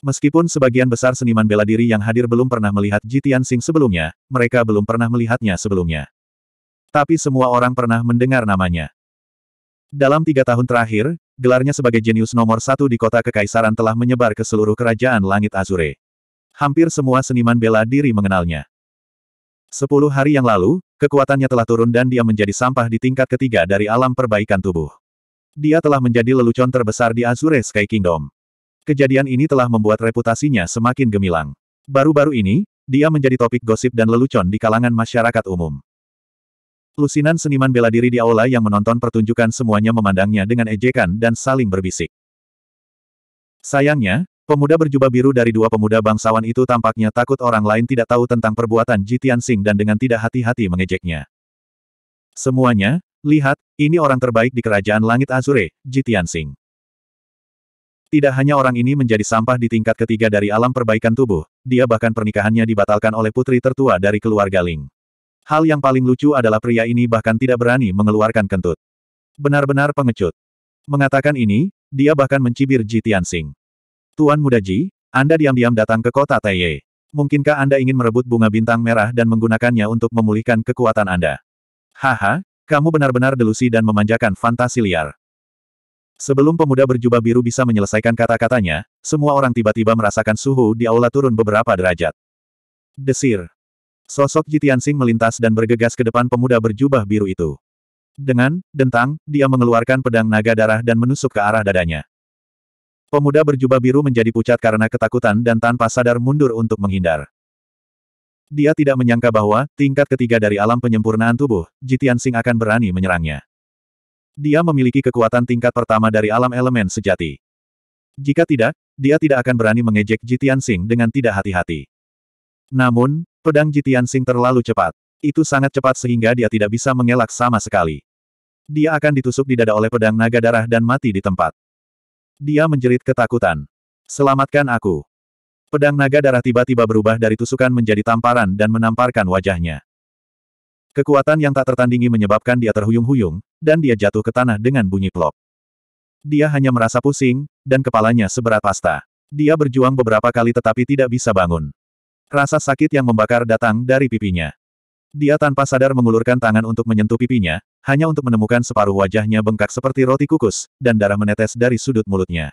Meskipun sebagian besar seniman bela diri yang hadir belum pernah melihat Ji Tianxing sebelumnya, mereka belum pernah melihatnya sebelumnya. Tapi semua orang pernah mendengar namanya. Dalam tiga tahun terakhir, gelarnya sebagai jenius nomor satu di kota kekaisaran telah menyebar ke seluruh kerajaan langit Azure. Hampir semua seniman bela diri mengenalnya. Sepuluh hari yang lalu, kekuatannya telah turun dan dia menjadi sampah di tingkat ketiga dari alam perbaikan tubuh. Dia telah menjadi lelucon terbesar di Azure Sky Kingdom. Kejadian ini telah membuat reputasinya semakin gemilang. Baru-baru ini, dia menjadi topik gosip dan lelucon di kalangan masyarakat umum. Lusinan seniman bela diri di aula yang menonton pertunjukan semuanya memandangnya dengan ejekan dan saling berbisik. Sayangnya, Pemuda berjubah biru dari dua pemuda bangsawan itu tampaknya takut orang lain tidak tahu tentang perbuatan Jitian Sing dan dengan tidak hati-hati mengejeknya. Semuanya, lihat, ini orang terbaik di kerajaan langit Azure, Jitian Sing. Tidak hanya orang ini menjadi sampah di tingkat ketiga dari alam perbaikan tubuh, dia bahkan pernikahannya dibatalkan oleh putri tertua dari keluarga Ling. Hal yang paling lucu adalah pria ini bahkan tidak berani mengeluarkan kentut. Benar-benar pengecut. Mengatakan ini, dia bahkan mencibir Jitian Sing. Tuan Muda Ji, Anda diam-diam datang ke kota Taiye. Mungkinkah Anda ingin merebut bunga bintang merah dan menggunakannya untuk memulihkan kekuatan Anda? Haha, kamu benar-benar delusi dan memanjakan fantasi liar. Sebelum pemuda berjubah biru bisa menyelesaikan kata-katanya, semua orang tiba-tiba merasakan suhu di aula turun beberapa derajat. Desir. Sosok Jitian Sing melintas dan bergegas ke depan pemuda berjubah biru itu. Dengan, dentang, dia mengeluarkan pedang naga darah dan menusuk ke arah dadanya. Pemuda berjubah biru menjadi pucat karena ketakutan dan tanpa sadar mundur untuk menghindar. Dia tidak menyangka bahwa, tingkat ketiga dari alam penyempurnaan tubuh, Jitian Sing akan berani menyerangnya. Dia memiliki kekuatan tingkat pertama dari alam elemen sejati. Jika tidak, dia tidak akan berani mengejek Jitian Sing dengan tidak hati-hati. Namun, pedang Jitian Sing terlalu cepat. Itu sangat cepat sehingga dia tidak bisa mengelak sama sekali. Dia akan ditusuk di dada oleh pedang naga darah dan mati di tempat. Dia menjerit ketakutan. Selamatkan aku. Pedang naga darah tiba-tiba berubah dari tusukan menjadi tamparan dan menamparkan wajahnya. Kekuatan yang tak tertandingi menyebabkan dia terhuyung-huyung, dan dia jatuh ke tanah dengan bunyi plop. Dia hanya merasa pusing, dan kepalanya seberat pasta. Dia berjuang beberapa kali tetapi tidak bisa bangun. Rasa sakit yang membakar datang dari pipinya. Dia tanpa sadar mengulurkan tangan untuk menyentuh pipinya, hanya untuk menemukan separuh wajahnya bengkak seperti roti kukus, dan darah menetes dari sudut mulutnya.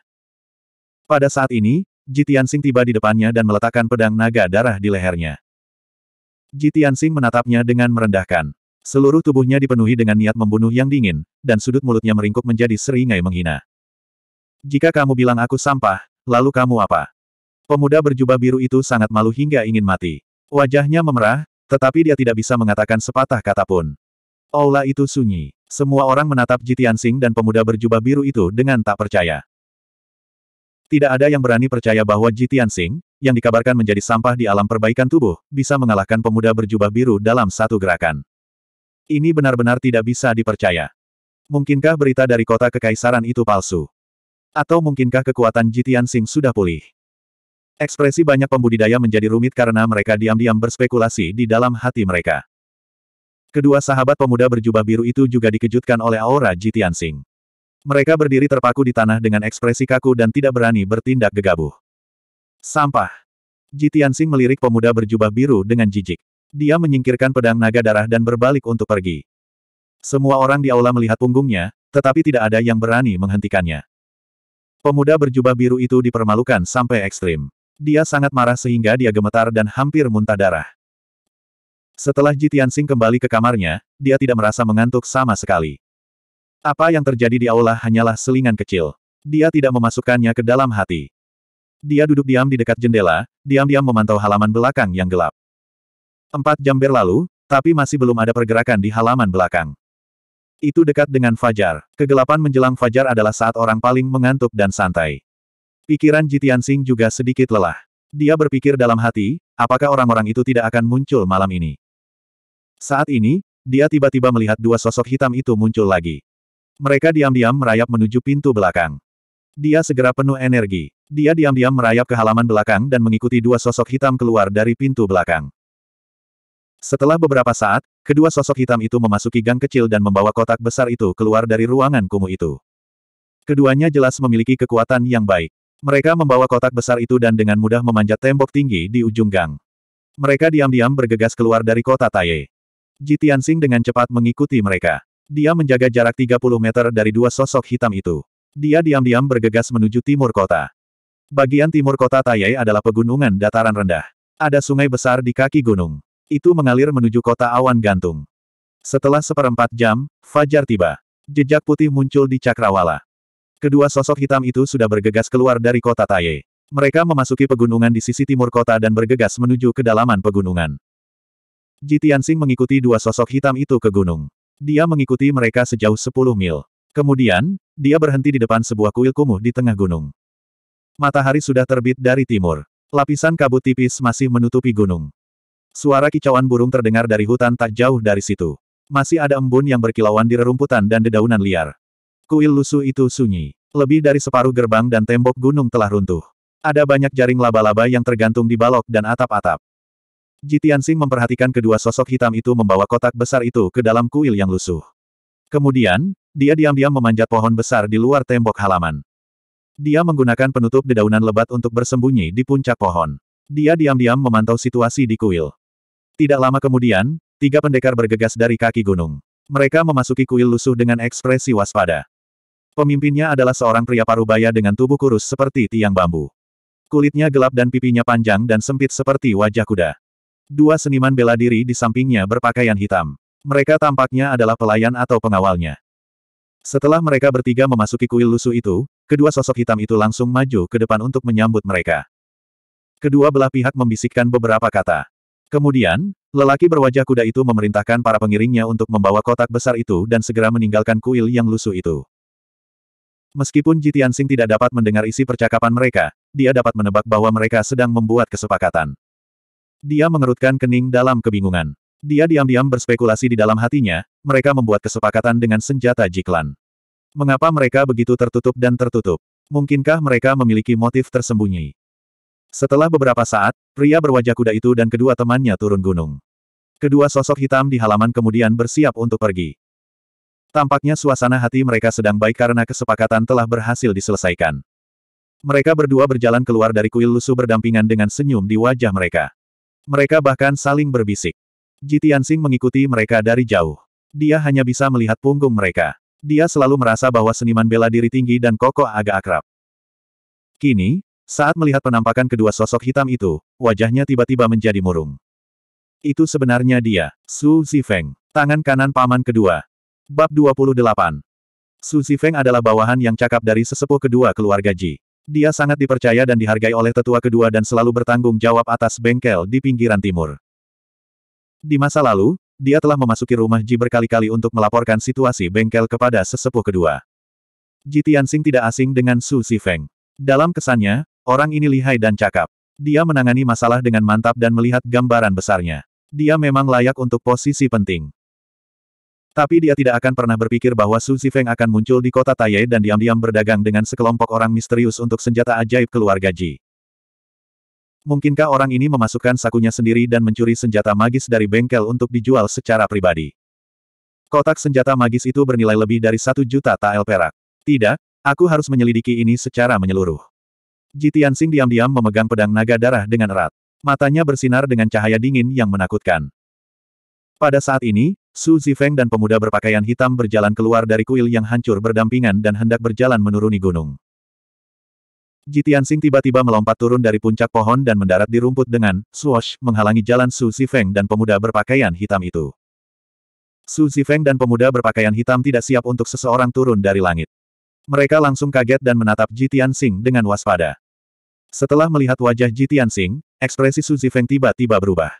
Pada saat ini, Ji Tianxing tiba di depannya dan meletakkan pedang naga darah di lehernya. Ji Tianxing menatapnya dengan merendahkan. Seluruh tubuhnya dipenuhi dengan niat membunuh yang dingin, dan sudut mulutnya meringkuk menjadi seringai menghina. Jika kamu bilang aku sampah, lalu kamu apa? Pemuda berjubah biru itu sangat malu hingga ingin mati. Wajahnya memerah, tetapi dia tidak bisa mengatakan sepatah kata pun. Aula itu sunyi. Semua orang menatap Jitiansing dan pemuda berjubah biru itu dengan tak percaya. Tidak ada yang berani percaya bahwa Jitiansing, yang dikabarkan menjadi sampah di alam perbaikan tubuh, bisa mengalahkan pemuda berjubah biru dalam satu gerakan. Ini benar-benar tidak bisa dipercaya. Mungkinkah berita dari kota kekaisaran itu palsu? Atau mungkinkah kekuatan Jitiansing sudah pulih? Ekspresi banyak pembudidaya menjadi rumit karena mereka diam-diam berspekulasi di dalam hati mereka. Kedua sahabat pemuda berjubah biru itu juga dikejutkan oleh aura Jitian Sing. Mereka berdiri terpaku di tanah dengan ekspresi kaku dan tidak berani bertindak gegabah. Sampah. Jitian Sing melirik pemuda berjubah biru dengan jijik. Dia menyingkirkan pedang naga darah dan berbalik untuk pergi. Semua orang di aula melihat punggungnya, tetapi tidak ada yang berani menghentikannya. Pemuda berjubah biru itu dipermalukan sampai ekstrim. Dia sangat marah sehingga dia gemetar dan hampir muntah darah. Setelah Jitian Tianxing kembali ke kamarnya, dia tidak merasa mengantuk sama sekali. Apa yang terjadi di aula hanyalah selingan kecil. Dia tidak memasukkannya ke dalam hati. Dia duduk diam di dekat jendela, diam-diam memantau halaman belakang yang gelap. Empat jam berlalu, tapi masih belum ada pergerakan di halaman belakang. Itu dekat dengan Fajar. Kegelapan menjelang Fajar adalah saat orang paling mengantuk dan santai. Pikiran Jitian Sing juga sedikit lelah. Dia berpikir dalam hati, apakah orang-orang itu tidak akan muncul malam ini. Saat ini, dia tiba-tiba melihat dua sosok hitam itu muncul lagi. Mereka diam-diam merayap menuju pintu belakang. Dia segera penuh energi. Dia diam-diam merayap ke halaman belakang dan mengikuti dua sosok hitam keluar dari pintu belakang. Setelah beberapa saat, kedua sosok hitam itu memasuki gang kecil dan membawa kotak besar itu keluar dari ruangan kumuh itu. Keduanya jelas memiliki kekuatan yang baik. Mereka membawa kotak besar itu dan dengan mudah memanjat tembok tinggi di ujung gang. Mereka diam-diam bergegas keluar dari kota Taye. Jitian Tianxing dengan cepat mengikuti mereka. Dia menjaga jarak 30 meter dari dua sosok hitam itu. Dia diam-diam bergegas menuju timur kota. Bagian timur kota Taiyai adalah pegunungan dataran rendah. Ada sungai besar di kaki gunung. Itu mengalir menuju kota awan gantung. Setelah seperempat jam, Fajar tiba. Jejak putih muncul di Cakrawala. Kedua sosok hitam itu sudah bergegas keluar dari kota Taye. Mereka memasuki pegunungan di sisi timur kota dan bergegas menuju kedalaman pegunungan. Ji Tianxing mengikuti dua sosok hitam itu ke gunung. Dia mengikuti mereka sejauh 10 mil. Kemudian, dia berhenti di depan sebuah kuil kumuh di tengah gunung. Matahari sudah terbit dari timur. Lapisan kabut tipis masih menutupi gunung. Suara kicauan burung terdengar dari hutan tak jauh dari situ. Masih ada embun yang berkilauan di rerumputan dan dedaunan liar. Kuil lusuh itu sunyi. Lebih dari separuh gerbang dan tembok gunung telah runtuh. Ada banyak jaring laba-laba yang tergantung di balok dan atap-atap. Jitian Sing memperhatikan kedua sosok hitam itu membawa kotak besar itu ke dalam kuil yang lusuh. Kemudian, dia diam-diam memanjat pohon besar di luar tembok halaman. Dia menggunakan penutup dedaunan lebat untuk bersembunyi di puncak pohon. Dia diam-diam memantau situasi di kuil. Tidak lama kemudian, tiga pendekar bergegas dari kaki gunung. Mereka memasuki kuil lusuh dengan ekspresi waspada. Pemimpinnya adalah seorang pria parubaya dengan tubuh kurus seperti tiang bambu. Kulitnya gelap dan pipinya panjang dan sempit seperti wajah kuda. Dua seniman bela diri di sampingnya berpakaian hitam. Mereka tampaknya adalah pelayan atau pengawalnya. Setelah mereka bertiga memasuki kuil lusuh itu, kedua sosok hitam itu langsung maju ke depan untuk menyambut mereka. Kedua belah pihak membisikkan beberapa kata. Kemudian, lelaki berwajah kuda itu memerintahkan para pengiringnya untuk membawa kotak besar itu dan segera meninggalkan kuil yang lusuh itu. Meskipun Jitian Sing tidak dapat mendengar isi percakapan mereka, dia dapat menebak bahwa mereka sedang membuat kesepakatan. Dia mengerutkan kening dalam kebingungan. Dia diam-diam berspekulasi di dalam hatinya, mereka membuat kesepakatan dengan senjata jiklan. Mengapa mereka begitu tertutup dan tertutup? Mungkinkah mereka memiliki motif tersembunyi? Setelah beberapa saat, pria berwajah kuda itu dan kedua temannya turun gunung. Kedua sosok hitam di halaman kemudian bersiap untuk pergi. Tampaknya suasana hati mereka sedang baik karena kesepakatan telah berhasil diselesaikan. Mereka berdua berjalan keluar dari kuil lusuh berdampingan dengan senyum di wajah mereka. Mereka bahkan saling berbisik. Jitiansing mengikuti mereka dari jauh. Dia hanya bisa melihat punggung mereka. Dia selalu merasa bahwa seniman bela diri tinggi dan kokoh agak akrab. Kini, saat melihat penampakan kedua sosok hitam itu, wajahnya tiba-tiba menjadi murung. Itu sebenarnya dia, Su Zifeng, tangan kanan paman kedua. Bab 28 Su Zifeng adalah bawahan yang cakap dari sesepuh kedua keluarga Ji. Dia sangat dipercaya dan dihargai oleh tetua kedua dan selalu bertanggung jawab atas bengkel di pinggiran timur. Di masa lalu, dia telah memasuki rumah Ji berkali-kali untuk melaporkan situasi bengkel kepada sesepuh kedua. Ji Tianxing tidak asing dengan Su Sifeng. Dalam kesannya, orang ini lihai dan cakap. Dia menangani masalah dengan mantap dan melihat gambaran besarnya. Dia memang layak untuk posisi penting. Tapi dia tidak akan pernah berpikir bahwa Su Zifeng akan muncul di kota Taiye dan diam-diam berdagang dengan sekelompok orang misterius untuk senjata ajaib keluarga Ji. Mungkinkah orang ini memasukkan sakunya sendiri dan mencuri senjata magis dari bengkel untuk dijual secara pribadi? Kotak senjata magis itu bernilai lebih dari satu juta tael perak. Tidak, aku harus menyelidiki ini secara menyeluruh. Ji Tianxing diam-diam memegang pedang naga darah dengan erat. Matanya bersinar dengan cahaya dingin yang menakutkan. Pada saat ini, Su Zifeng dan pemuda berpakaian hitam berjalan keluar dari kuil yang hancur berdampingan dan hendak berjalan menuruni gunung. Jitiansing tiba-tiba melompat turun dari puncak pohon dan mendarat di rumput dengan, swoosh, menghalangi jalan Su Zifeng dan pemuda berpakaian hitam itu. Su Zifeng dan pemuda berpakaian hitam tidak siap untuk seseorang turun dari langit. Mereka langsung kaget dan menatap Jitiansing dengan waspada. Setelah melihat wajah Jitiansing, ekspresi Su Zifeng tiba-tiba berubah.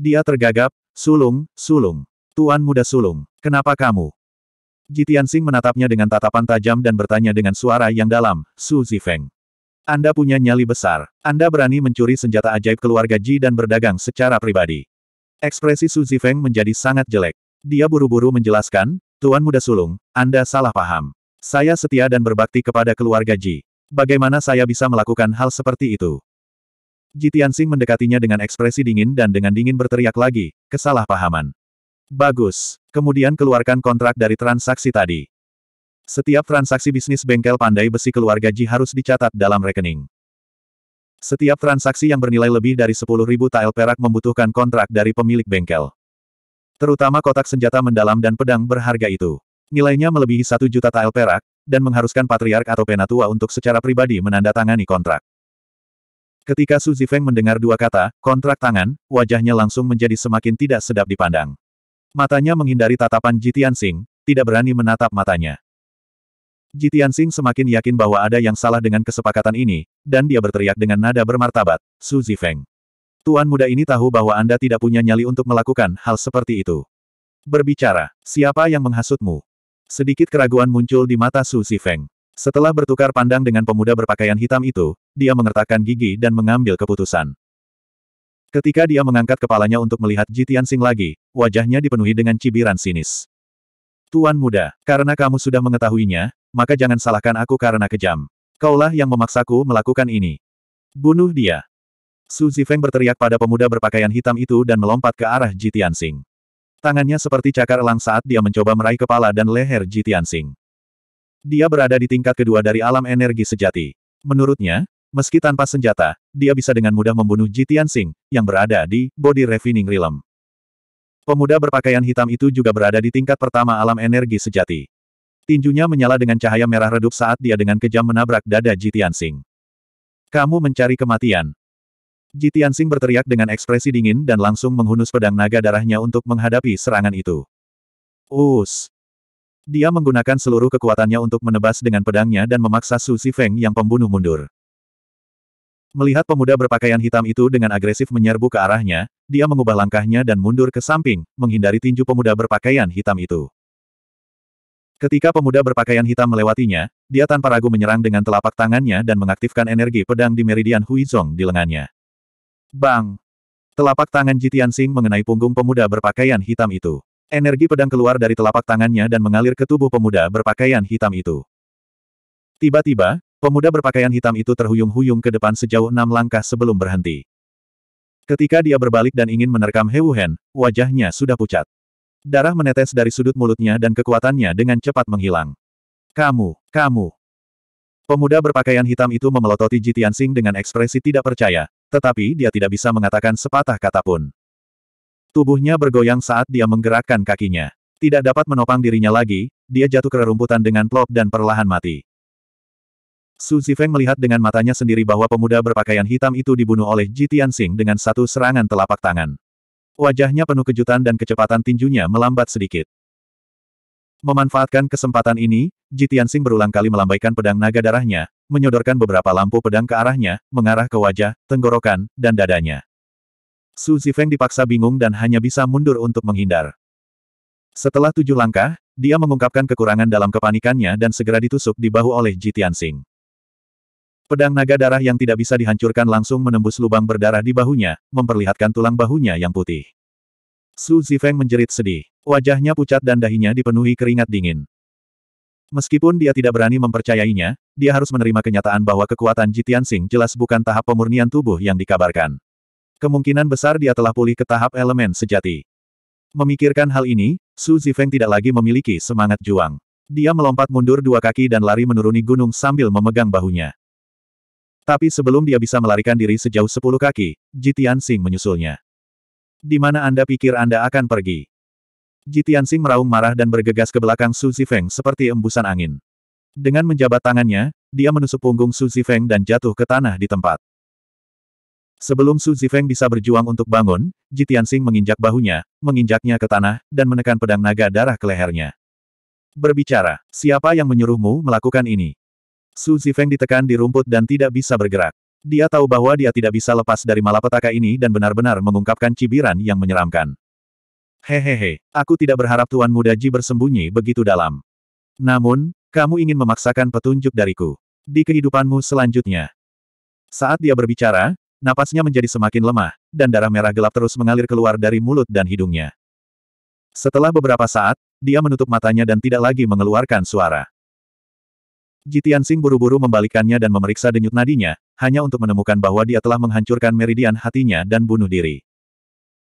Dia tergagap, sulung, sulung. Tuan muda sulung, kenapa kamu? Jitian Sing menatapnya dengan tatapan tajam dan bertanya dengan suara yang dalam, Su Zifeng. Anda punya nyali besar. Anda berani mencuri senjata ajaib keluarga Ji dan berdagang secara pribadi. Ekspresi Su Zifeng menjadi sangat jelek. Dia buru-buru menjelaskan, Tuan Muda Sulung, Anda salah paham. Saya setia dan berbakti kepada keluarga Ji. Bagaimana saya bisa melakukan hal seperti itu? Ji Tianxing mendekatinya dengan ekspresi dingin dan dengan dingin berteriak lagi, kesalahpahaman. Bagus. Kemudian keluarkan kontrak dari transaksi tadi. Setiap transaksi bisnis bengkel pandai besi keluarga Ji harus dicatat dalam rekening. Setiap transaksi yang bernilai lebih dari 10.000 tael perak membutuhkan kontrak dari pemilik bengkel. Terutama kotak senjata mendalam dan pedang berharga itu. Nilainya melebihi 1 juta tael perak, dan mengharuskan patriark atau penatua untuk secara pribadi menandatangani kontrak. Ketika Su Zifeng mendengar dua kata, kontrak tangan, wajahnya langsung menjadi semakin tidak sedap dipandang. Matanya menghindari tatapan Jitian Sing, tidak berani menatap matanya. Jitian Sing semakin yakin bahwa ada yang salah dengan kesepakatan ini, dan dia berteriak dengan nada bermartabat, Su Zifeng. Tuan muda ini tahu bahwa Anda tidak punya nyali untuk melakukan hal seperti itu. Berbicara, siapa yang menghasutmu? Sedikit keraguan muncul di mata Su Zifeng. Setelah bertukar pandang dengan pemuda berpakaian hitam itu, dia mengertakkan gigi dan mengambil keputusan. Ketika dia mengangkat kepalanya untuk melihat Jitian Sing lagi, wajahnya dipenuhi dengan cibiran sinis. Tuan muda, karena kamu sudah mengetahuinya, maka jangan salahkan aku karena kejam. Kaulah yang memaksaku melakukan ini. Bunuh dia. Su Zifeng berteriak pada pemuda berpakaian hitam itu dan melompat ke arah Jitian Sing. Tangannya seperti cakar elang saat dia mencoba meraih kepala dan leher Jitian Sing. Dia berada di tingkat kedua dari alam energi sejati. Menurutnya, Meski tanpa senjata, dia bisa dengan mudah membunuh Ji Tianxing, yang berada di Body Refining Realm. Pemuda berpakaian hitam itu juga berada di tingkat pertama alam energi sejati. Tinjunya menyala dengan cahaya merah redup saat dia dengan kejam menabrak dada Ji Tianxing. Kamu mencari kematian. Ji Tianxing berteriak dengan ekspresi dingin dan langsung menghunus pedang naga darahnya untuk menghadapi serangan itu. Us! Dia menggunakan seluruh kekuatannya untuk menebas dengan pedangnya dan memaksa Su Feng yang pembunuh mundur. Melihat pemuda berpakaian hitam itu dengan agresif menyerbu ke arahnya, dia mengubah langkahnya dan mundur ke samping, menghindari tinju pemuda berpakaian hitam itu. Ketika pemuda berpakaian hitam melewatinya, dia tanpa ragu menyerang dengan telapak tangannya dan mengaktifkan energi pedang di meridian Huizong di lengannya. Bang! Telapak tangan Jitian Sing mengenai punggung pemuda berpakaian hitam itu. Energi pedang keluar dari telapak tangannya dan mengalir ke tubuh pemuda berpakaian hitam itu. Tiba-tiba, Pemuda berpakaian hitam itu terhuyung-huyung ke depan sejauh enam langkah sebelum berhenti. Ketika dia berbalik dan ingin menerkam He Wuhen, wajahnya sudah pucat. Darah menetes dari sudut mulutnya dan kekuatannya dengan cepat menghilang. Kamu, kamu. Pemuda berpakaian hitam itu memelototi Ji Tianxing dengan ekspresi tidak percaya, tetapi dia tidak bisa mengatakan sepatah kata pun. Tubuhnya bergoyang saat dia menggerakkan kakinya. Tidak dapat menopang dirinya lagi, dia jatuh ke rerumputan dengan plop dan perlahan mati. Su Zifeng melihat dengan matanya sendiri bahwa pemuda berpakaian hitam itu dibunuh oleh Ji Tianxing dengan satu serangan telapak tangan. Wajahnya penuh kejutan dan kecepatan tinjunya melambat sedikit. Memanfaatkan kesempatan ini, Ji Tianxing berulang kali melambaikan pedang naga darahnya, menyodorkan beberapa lampu pedang ke arahnya, mengarah ke wajah, tenggorokan, dan dadanya. Su Zifeng dipaksa bingung dan hanya bisa mundur untuk menghindar. Setelah tujuh langkah, dia mengungkapkan kekurangan dalam kepanikannya dan segera ditusuk di bahu oleh Ji Tianxing. Pedang naga darah yang tidak bisa dihancurkan langsung menembus lubang berdarah di bahunya, memperlihatkan tulang bahunya yang putih. Su Zifeng menjerit sedih. Wajahnya pucat dan dahinya dipenuhi keringat dingin. Meskipun dia tidak berani mempercayainya, dia harus menerima kenyataan bahwa kekuatan Jitian Sing jelas bukan tahap pemurnian tubuh yang dikabarkan. Kemungkinan besar dia telah pulih ke tahap elemen sejati. Memikirkan hal ini, Su Zifeng tidak lagi memiliki semangat juang. Dia melompat mundur dua kaki dan lari menuruni gunung sambil memegang bahunya. Tapi sebelum dia bisa melarikan diri sejauh sepuluh kaki, Jitian Sing menyusulnya. Di mana Anda pikir Anda akan pergi? Jitian Sing meraung marah dan bergegas ke belakang Su Zifeng seperti embusan angin. Dengan menjabat tangannya, dia menusuk punggung Su Zifeng dan jatuh ke tanah di tempat. Sebelum Su Zifeng bisa berjuang untuk bangun, Jitian Sing menginjak bahunya, menginjaknya ke tanah, dan menekan pedang naga darah ke lehernya. Berbicara, siapa yang menyuruhmu melakukan ini? Su Zifeng ditekan di rumput dan tidak bisa bergerak. Dia tahu bahwa dia tidak bisa lepas dari malapetaka ini dan benar-benar mengungkapkan cibiran yang menyeramkan. Hehehe, aku tidak berharap Tuan Muda Ji bersembunyi begitu dalam. Namun, kamu ingin memaksakan petunjuk dariku. Di kehidupanmu selanjutnya. Saat dia berbicara, napasnya menjadi semakin lemah, dan darah merah gelap terus mengalir keluar dari mulut dan hidungnya. Setelah beberapa saat, dia menutup matanya dan tidak lagi mengeluarkan suara. Jitian Sing buru-buru membalikkannya dan memeriksa denyut nadinya, hanya untuk menemukan bahwa dia telah menghancurkan meridian hatinya dan bunuh diri.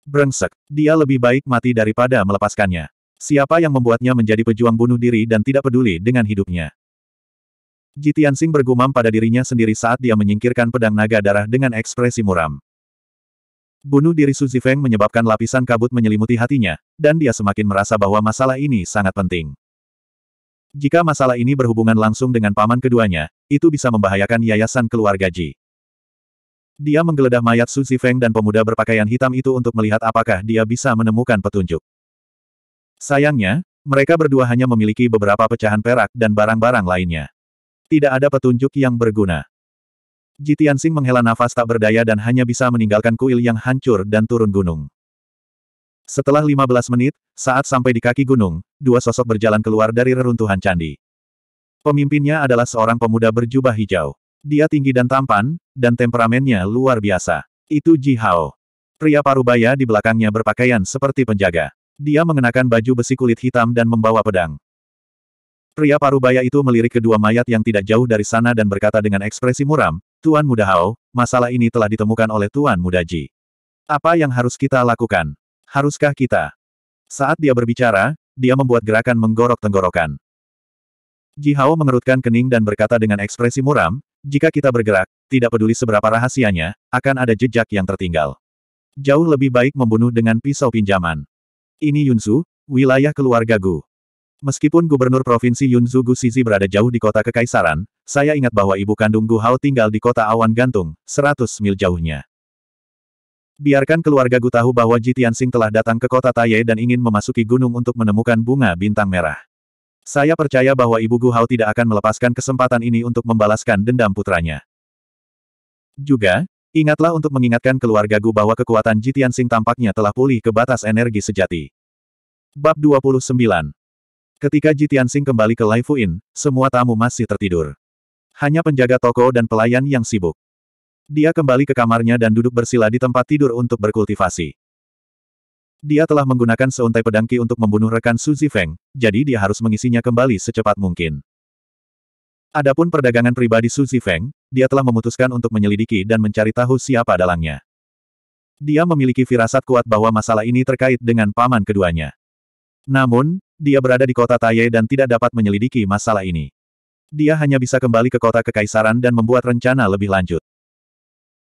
Brengsek, dia lebih baik mati daripada melepaskannya. Siapa yang membuatnya menjadi pejuang bunuh diri dan tidak peduli dengan hidupnya? Jitian Sing bergumam pada dirinya sendiri saat dia menyingkirkan pedang naga darah dengan ekspresi muram. Bunuh diri Suzi Feng menyebabkan lapisan kabut menyelimuti hatinya, dan dia semakin merasa bahwa masalah ini sangat penting. Jika masalah ini berhubungan langsung dengan paman keduanya, itu bisa membahayakan yayasan keluarga Ji. Dia menggeledah mayat Su Zifeng dan pemuda berpakaian hitam itu untuk melihat apakah dia bisa menemukan petunjuk. Sayangnya, mereka berdua hanya memiliki beberapa pecahan perak dan barang-barang lainnya. Tidak ada petunjuk yang berguna. Tianxing menghela nafas tak berdaya dan hanya bisa meninggalkan kuil yang hancur dan turun gunung. Setelah 15 menit, saat sampai di kaki gunung, dua sosok berjalan keluar dari reruntuhan candi. Pemimpinnya adalah seorang pemuda berjubah hijau. Dia tinggi dan tampan, dan temperamennya luar biasa. Itu Ji Hao. Pria parubaya di belakangnya berpakaian seperti penjaga. Dia mengenakan baju besi kulit hitam dan membawa pedang. Pria parubaya itu melirik kedua mayat yang tidak jauh dari sana dan berkata dengan ekspresi muram, Tuan Muda Hao, masalah ini telah ditemukan oleh Tuan Muda Ji. Apa yang harus kita lakukan? Haruskah kita? Saat dia berbicara, dia membuat gerakan menggorok tenggorokan. Ji Hao mengerutkan kening dan berkata dengan ekspresi muram, jika kita bergerak, tidak peduli seberapa rahasianya, akan ada jejak yang tertinggal. Jauh lebih baik membunuh dengan pisau pinjaman. Ini Yunzu, wilayah keluarga Gu. Meskipun Gubernur Provinsi Yunzu Gu Sisi berada jauh di kota Kekaisaran, saya ingat bahwa ibu kandung Gu Hao tinggal di kota Awan Gantung, 100 mil jauhnya. Biarkan keluarga Gu tahu bahwa Ji Tianxing telah datang ke kota Taiye dan ingin memasuki gunung untuk menemukan bunga bintang merah. Saya percaya bahwa Ibu Gu Hao tidak akan melepaskan kesempatan ini untuk membalaskan dendam putranya. Juga, ingatlah untuk mengingatkan keluarga Gu bahwa kekuatan Ji Tianxing tampaknya telah pulih ke batas energi sejati. Bab 29 Ketika Ji Tianxing kembali ke Lai Fuin, semua tamu masih tertidur. Hanya penjaga toko dan pelayan yang sibuk. Dia kembali ke kamarnya dan duduk bersila di tempat tidur untuk berkultivasi. Dia telah menggunakan seuntai pedangki untuk membunuh rekan Su Zifeng, jadi dia harus mengisinya kembali secepat mungkin. Adapun perdagangan pribadi Su Zifeng, dia telah memutuskan untuk menyelidiki dan mencari tahu siapa dalangnya. Dia memiliki firasat kuat bahwa masalah ini terkait dengan paman keduanya. Namun, dia berada di kota Taye dan tidak dapat menyelidiki masalah ini. Dia hanya bisa kembali ke kota kekaisaran dan membuat rencana lebih lanjut.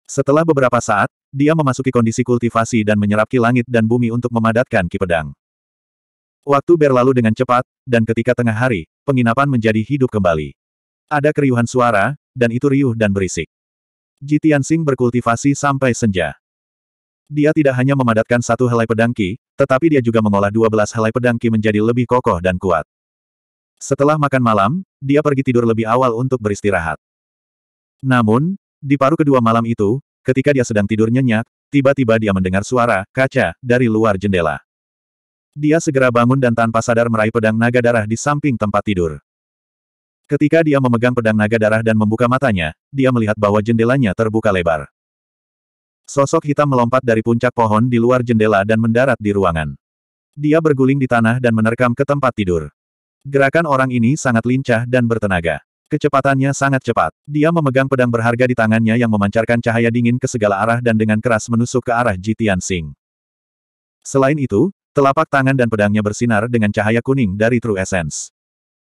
Setelah beberapa saat, dia memasuki kondisi kultivasi dan menyerap ki langit dan bumi untuk memadatkan ki pedang. Waktu berlalu dengan cepat, dan ketika tengah hari, penginapan menjadi hidup kembali. Ada keriuhan suara, dan itu riuh dan berisik. Jitian Tianxing berkultivasi sampai senja. Dia tidak hanya memadatkan satu helai pedang ki, tetapi dia juga mengolah dua belas helai pedang ki menjadi lebih kokoh dan kuat. Setelah makan malam, dia pergi tidur lebih awal untuk beristirahat. Namun, di paruh kedua malam itu, ketika dia sedang tidur nyenyak, tiba-tiba dia mendengar suara kaca dari luar jendela. Dia segera bangun dan tanpa sadar meraih pedang naga darah di samping tempat tidur. Ketika dia memegang pedang naga darah dan membuka matanya, dia melihat bahwa jendelanya terbuka lebar. Sosok hitam melompat dari puncak pohon di luar jendela dan mendarat di ruangan. Dia berguling di tanah dan menerkam ke tempat tidur. Gerakan orang ini sangat lincah dan bertenaga. Kecepatannya sangat cepat. Dia memegang pedang berharga di tangannya yang memancarkan cahaya dingin ke segala arah dan dengan keras menusuk ke arah Jitian Sing. Selain itu, telapak tangan dan pedangnya bersinar dengan cahaya kuning dari True Essence.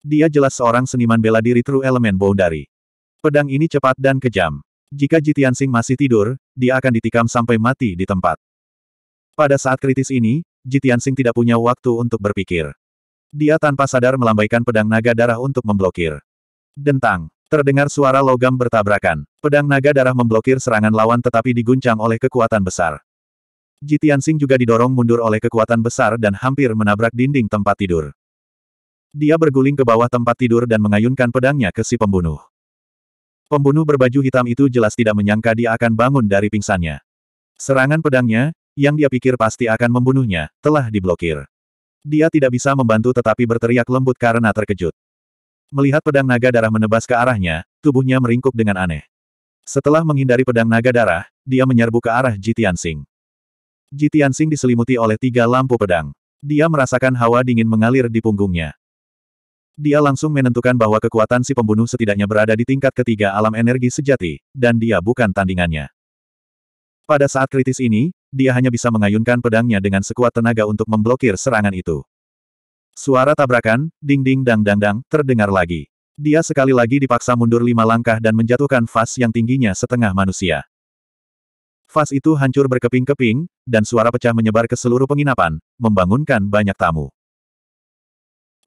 Dia jelas seorang seniman bela diri True Element Boundary. Pedang ini cepat dan kejam. Jika Jitian Sing masih tidur, dia akan ditikam sampai mati di tempat. Pada saat kritis ini, Jitian Sing tidak punya waktu untuk berpikir. Dia tanpa sadar melambaikan pedang naga darah untuk memblokir. Dentang. Terdengar suara logam bertabrakan. Pedang naga darah memblokir serangan lawan tetapi diguncang oleh kekuatan besar. Jitiansing juga didorong mundur oleh kekuatan besar dan hampir menabrak dinding tempat tidur. Dia berguling ke bawah tempat tidur dan mengayunkan pedangnya ke si pembunuh. Pembunuh berbaju hitam itu jelas tidak menyangka dia akan bangun dari pingsannya. Serangan pedangnya, yang dia pikir pasti akan membunuhnya, telah diblokir. Dia tidak bisa membantu tetapi berteriak lembut karena terkejut. Melihat pedang naga darah menebas ke arahnya, tubuhnya meringkuk dengan aneh. Setelah menghindari pedang naga darah, dia menyerbu ke arah Jitian Sing. Jitian Sing diselimuti oleh tiga lampu pedang. Dia merasakan hawa dingin mengalir di punggungnya. Dia langsung menentukan bahwa kekuatan si pembunuh setidaknya berada di tingkat ketiga alam energi sejati, dan dia bukan tandingannya. Pada saat kritis ini, dia hanya bisa mengayunkan pedangnya dengan sekuat tenaga untuk memblokir serangan itu. Suara tabrakan, ding-ding dang-dang-dang, terdengar lagi. Dia sekali lagi dipaksa mundur lima langkah dan menjatuhkan vas yang tingginya setengah manusia. Vas itu hancur berkeping-keping, dan suara pecah menyebar ke seluruh penginapan, membangunkan banyak tamu.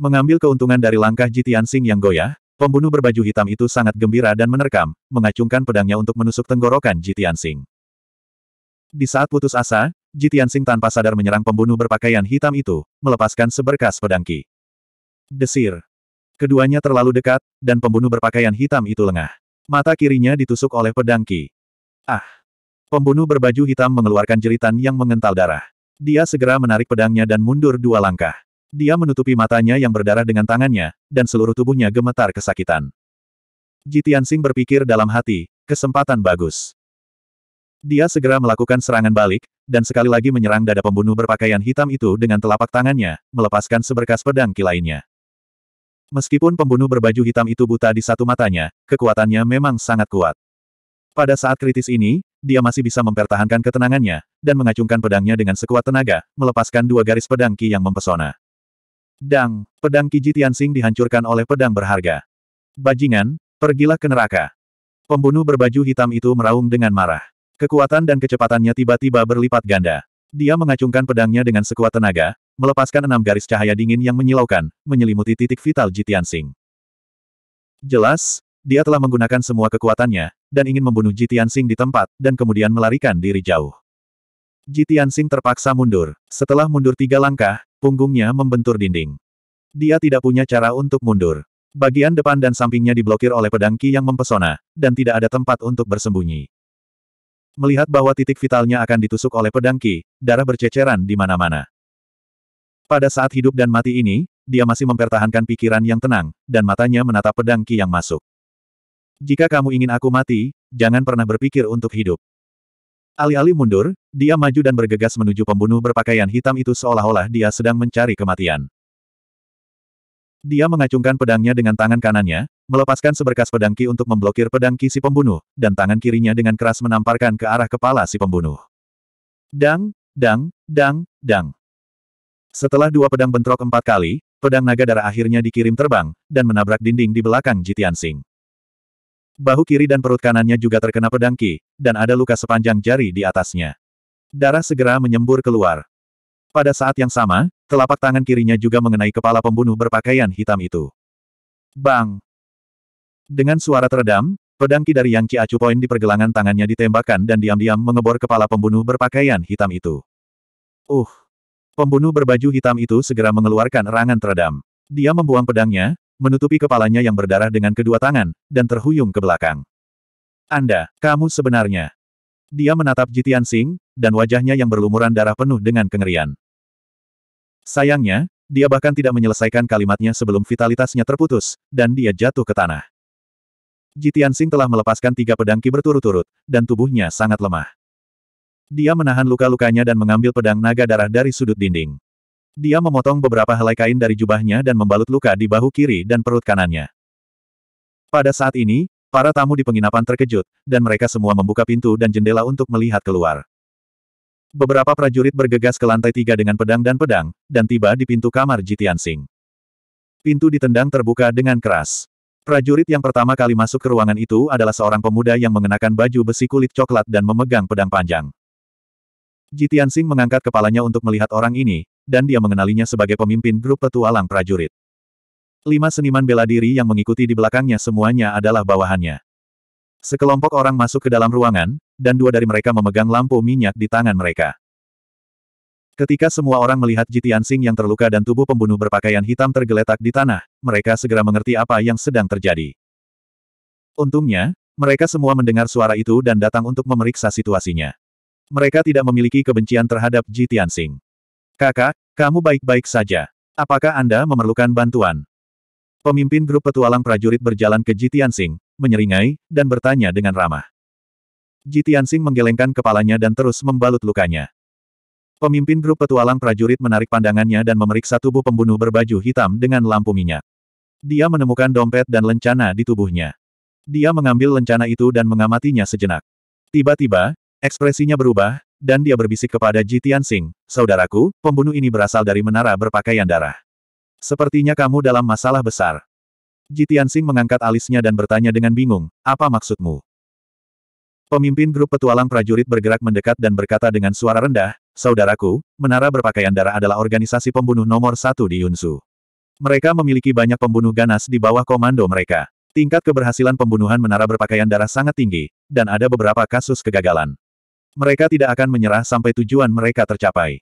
Mengambil keuntungan dari langkah Jitian Sing yang goyah, pembunuh berbaju hitam itu sangat gembira dan menerkam, mengacungkan pedangnya untuk menusuk tenggorokan Jitian Sing. Di saat putus asa, Jitian Sing tanpa sadar menyerang pembunuh berpakaian hitam itu, melepaskan seberkas pedang Ki. Desir. Keduanya terlalu dekat, dan pembunuh berpakaian hitam itu lengah. Mata kirinya ditusuk oleh pedang Ki. Ah! Pembunuh berbaju hitam mengeluarkan jeritan yang mengental darah. Dia segera menarik pedangnya dan mundur dua langkah. Dia menutupi matanya yang berdarah dengan tangannya, dan seluruh tubuhnya gemetar kesakitan. Jitian Sing berpikir dalam hati, kesempatan bagus. Dia segera melakukan serangan balik, dan sekali lagi menyerang dada pembunuh berpakaian hitam itu dengan telapak tangannya, melepaskan seberkas pedang lainnya. Meskipun pembunuh berbaju hitam itu buta di satu matanya, kekuatannya memang sangat kuat. Pada saat kritis ini, dia masih bisa mempertahankan ketenangannya, dan mengacungkan pedangnya dengan sekuat tenaga, melepaskan dua garis pedang Ki yang mempesona. Dang, pedang Ki Jitiansing dihancurkan oleh pedang berharga. Bajingan, pergilah ke neraka. Pembunuh berbaju hitam itu meraung dengan marah. Kekuatan dan kecepatannya tiba-tiba berlipat ganda. Dia mengacungkan pedangnya dengan sekuat tenaga, melepaskan enam garis cahaya dingin yang menyilaukan, menyelimuti titik vital Jitian Sing. Jelas, dia telah menggunakan semua kekuatannya, dan ingin membunuh Jitian Sing di tempat, dan kemudian melarikan diri jauh. Jitian Sing terpaksa mundur. Setelah mundur tiga langkah, punggungnya membentur dinding. Dia tidak punya cara untuk mundur. Bagian depan dan sampingnya diblokir oleh pedang Ki yang mempesona, dan tidak ada tempat untuk bersembunyi. Melihat bahwa titik vitalnya akan ditusuk oleh pedang Ki, darah berceceran di mana-mana. Pada saat hidup dan mati ini, dia masih mempertahankan pikiran yang tenang, dan matanya menatap pedang Ki yang masuk. Jika kamu ingin aku mati, jangan pernah berpikir untuk hidup. Alih-alih mundur, dia maju dan bergegas menuju pembunuh berpakaian hitam itu seolah-olah dia sedang mencari kematian. Dia mengacungkan pedangnya dengan tangan kanannya, melepaskan seberkas pedang Ki untuk memblokir pedang Ki si pembunuh, dan tangan kirinya dengan keras menamparkan ke arah kepala si pembunuh. Dang, dang, dang, dang. Setelah dua pedang bentrok empat kali, pedang naga darah akhirnya dikirim terbang, dan menabrak dinding di belakang Jitian Sing. Bahu kiri dan perut kanannya juga terkena pedang Ki, dan ada luka sepanjang jari di atasnya. Darah segera menyembur keluar. Pada saat yang sama, telapak tangan kirinya juga mengenai kepala pembunuh berpakaian hitam itu. Bang! Dengan suara teredam, pedang dari Yang Qi Acu Point di pergelangan tangannya ditembakkan dan diam-diam mengebor kepala pembunuh berpakaian hitam itu. Uh! Pembunuh berbaju hitam itu segera mengeluarkan erangan teredam. Dia membuang pedangnya, menutupi kepalanya yang berdarah dengan kedua tangan, dan terhuyung ke belakang. Anda, kamu sebenarnya. Dia menatap Jitian Sing, dan wajahnya yang berlumuran darah penuh dengan kengerian. Sayangnya, dia bahkan tidak menyelesaikan kalimatnya sebelum vitalitasnya terputus, dan dia jatuh ke tanah. Jitian Sing telah melepaskan tiga pedang ki berturut-turut, dan tubuhnya sangat lemah. Dia menahan luka-lukanya dan mengambil pedang naga darah dari sudut dinding. Dia memotong beberapa helai kain dari jubahnya dan membalut luka di bahu kiri dan perut kanannya. Pada saat ini, para tamu di penginapan terkejut, dan mereka semua membuka pintu dan jendela untuk melihat keluar. Beberapa prajurit bergegas ke lantai tiga dengan pedang dan pedang, dan tiba di pintu kamar Jitian Sing. Pintu ditendang terbuka dengan keras. Prajurit yang pertama kali masuk ke ruangan itu adalah seorang pemuda yang mengenakan baju besi kulit coklat dan memegang pedang panjang. Jitian Singh mengangkat kepalanya untuk melihat orang ini, dan dia mengenalinya sebagai pemimpin grup petualang prajurit. Lima seniman bela diri yang mengikuti di belakangnya semuanya adalah bawahannya. Sekelompok orang masuk ke dalam ruangan, dan dua dari mereka memegang lampu minyak di tangan mereka. Ketika semua orang melihat Jitian Sing yang terluka dan tubuh pembunuh berpakaian hitam tergeletak di tanah, mereka segera mengerti apa yang sedang terjadi. Untungnya, mereka semua mendengar suara itu dan datang untuk memeriksa situasinya. Mereka tidak memiliki kebencian terhadap Jitian Sing. Kakak, kamu baik-baik saja. Apakah Anda memerlukan bantuan? Pemimpin grup petualang prajurit berjalan ke Jitian Sing, menyeringai, dan bertanya dengan ramah. Jitian Sing menggelengkan kepalanya dan terus membalut lukanya. Pemimpin grup petualang prajurit menarik pandangannya dan memeriksa tubuh pembunuh berbaju hitam dengan lampu minyak. Dia menemukan dompet dan lencana di tubuhnya. Dia mengambil lencana itu dan mengamatinya sejenak. Tiba-tiba, ekspresinya berubah, dan dia berbisik kepada Ji Tianxing, Saudaraku, pembunuh ini berasal dari menara berpakaian darah. Sepertinya kamu dalam masalah besar. Ji Tianxing mengangkat alisnya dan bertanya dengan bingung, apa maksudmu? Pemimpin grup petualang prajurit bergerak mendekat dan berkata dengan suara rendah, Saudaraku, Menara Berpakaian Darah adalah organisasi pembunuh nomor satu di Yunsu. Mereka memiliki banyak pembunuh ganas di bawah komando mereka. Tingkat keberhasilan pembunuhan Menara Berpakaian Darah sangat tinggi, dan ada beberapa kasus kegagalan. Mereka tidak akan menyerah sampai tujuan mereka tercapai.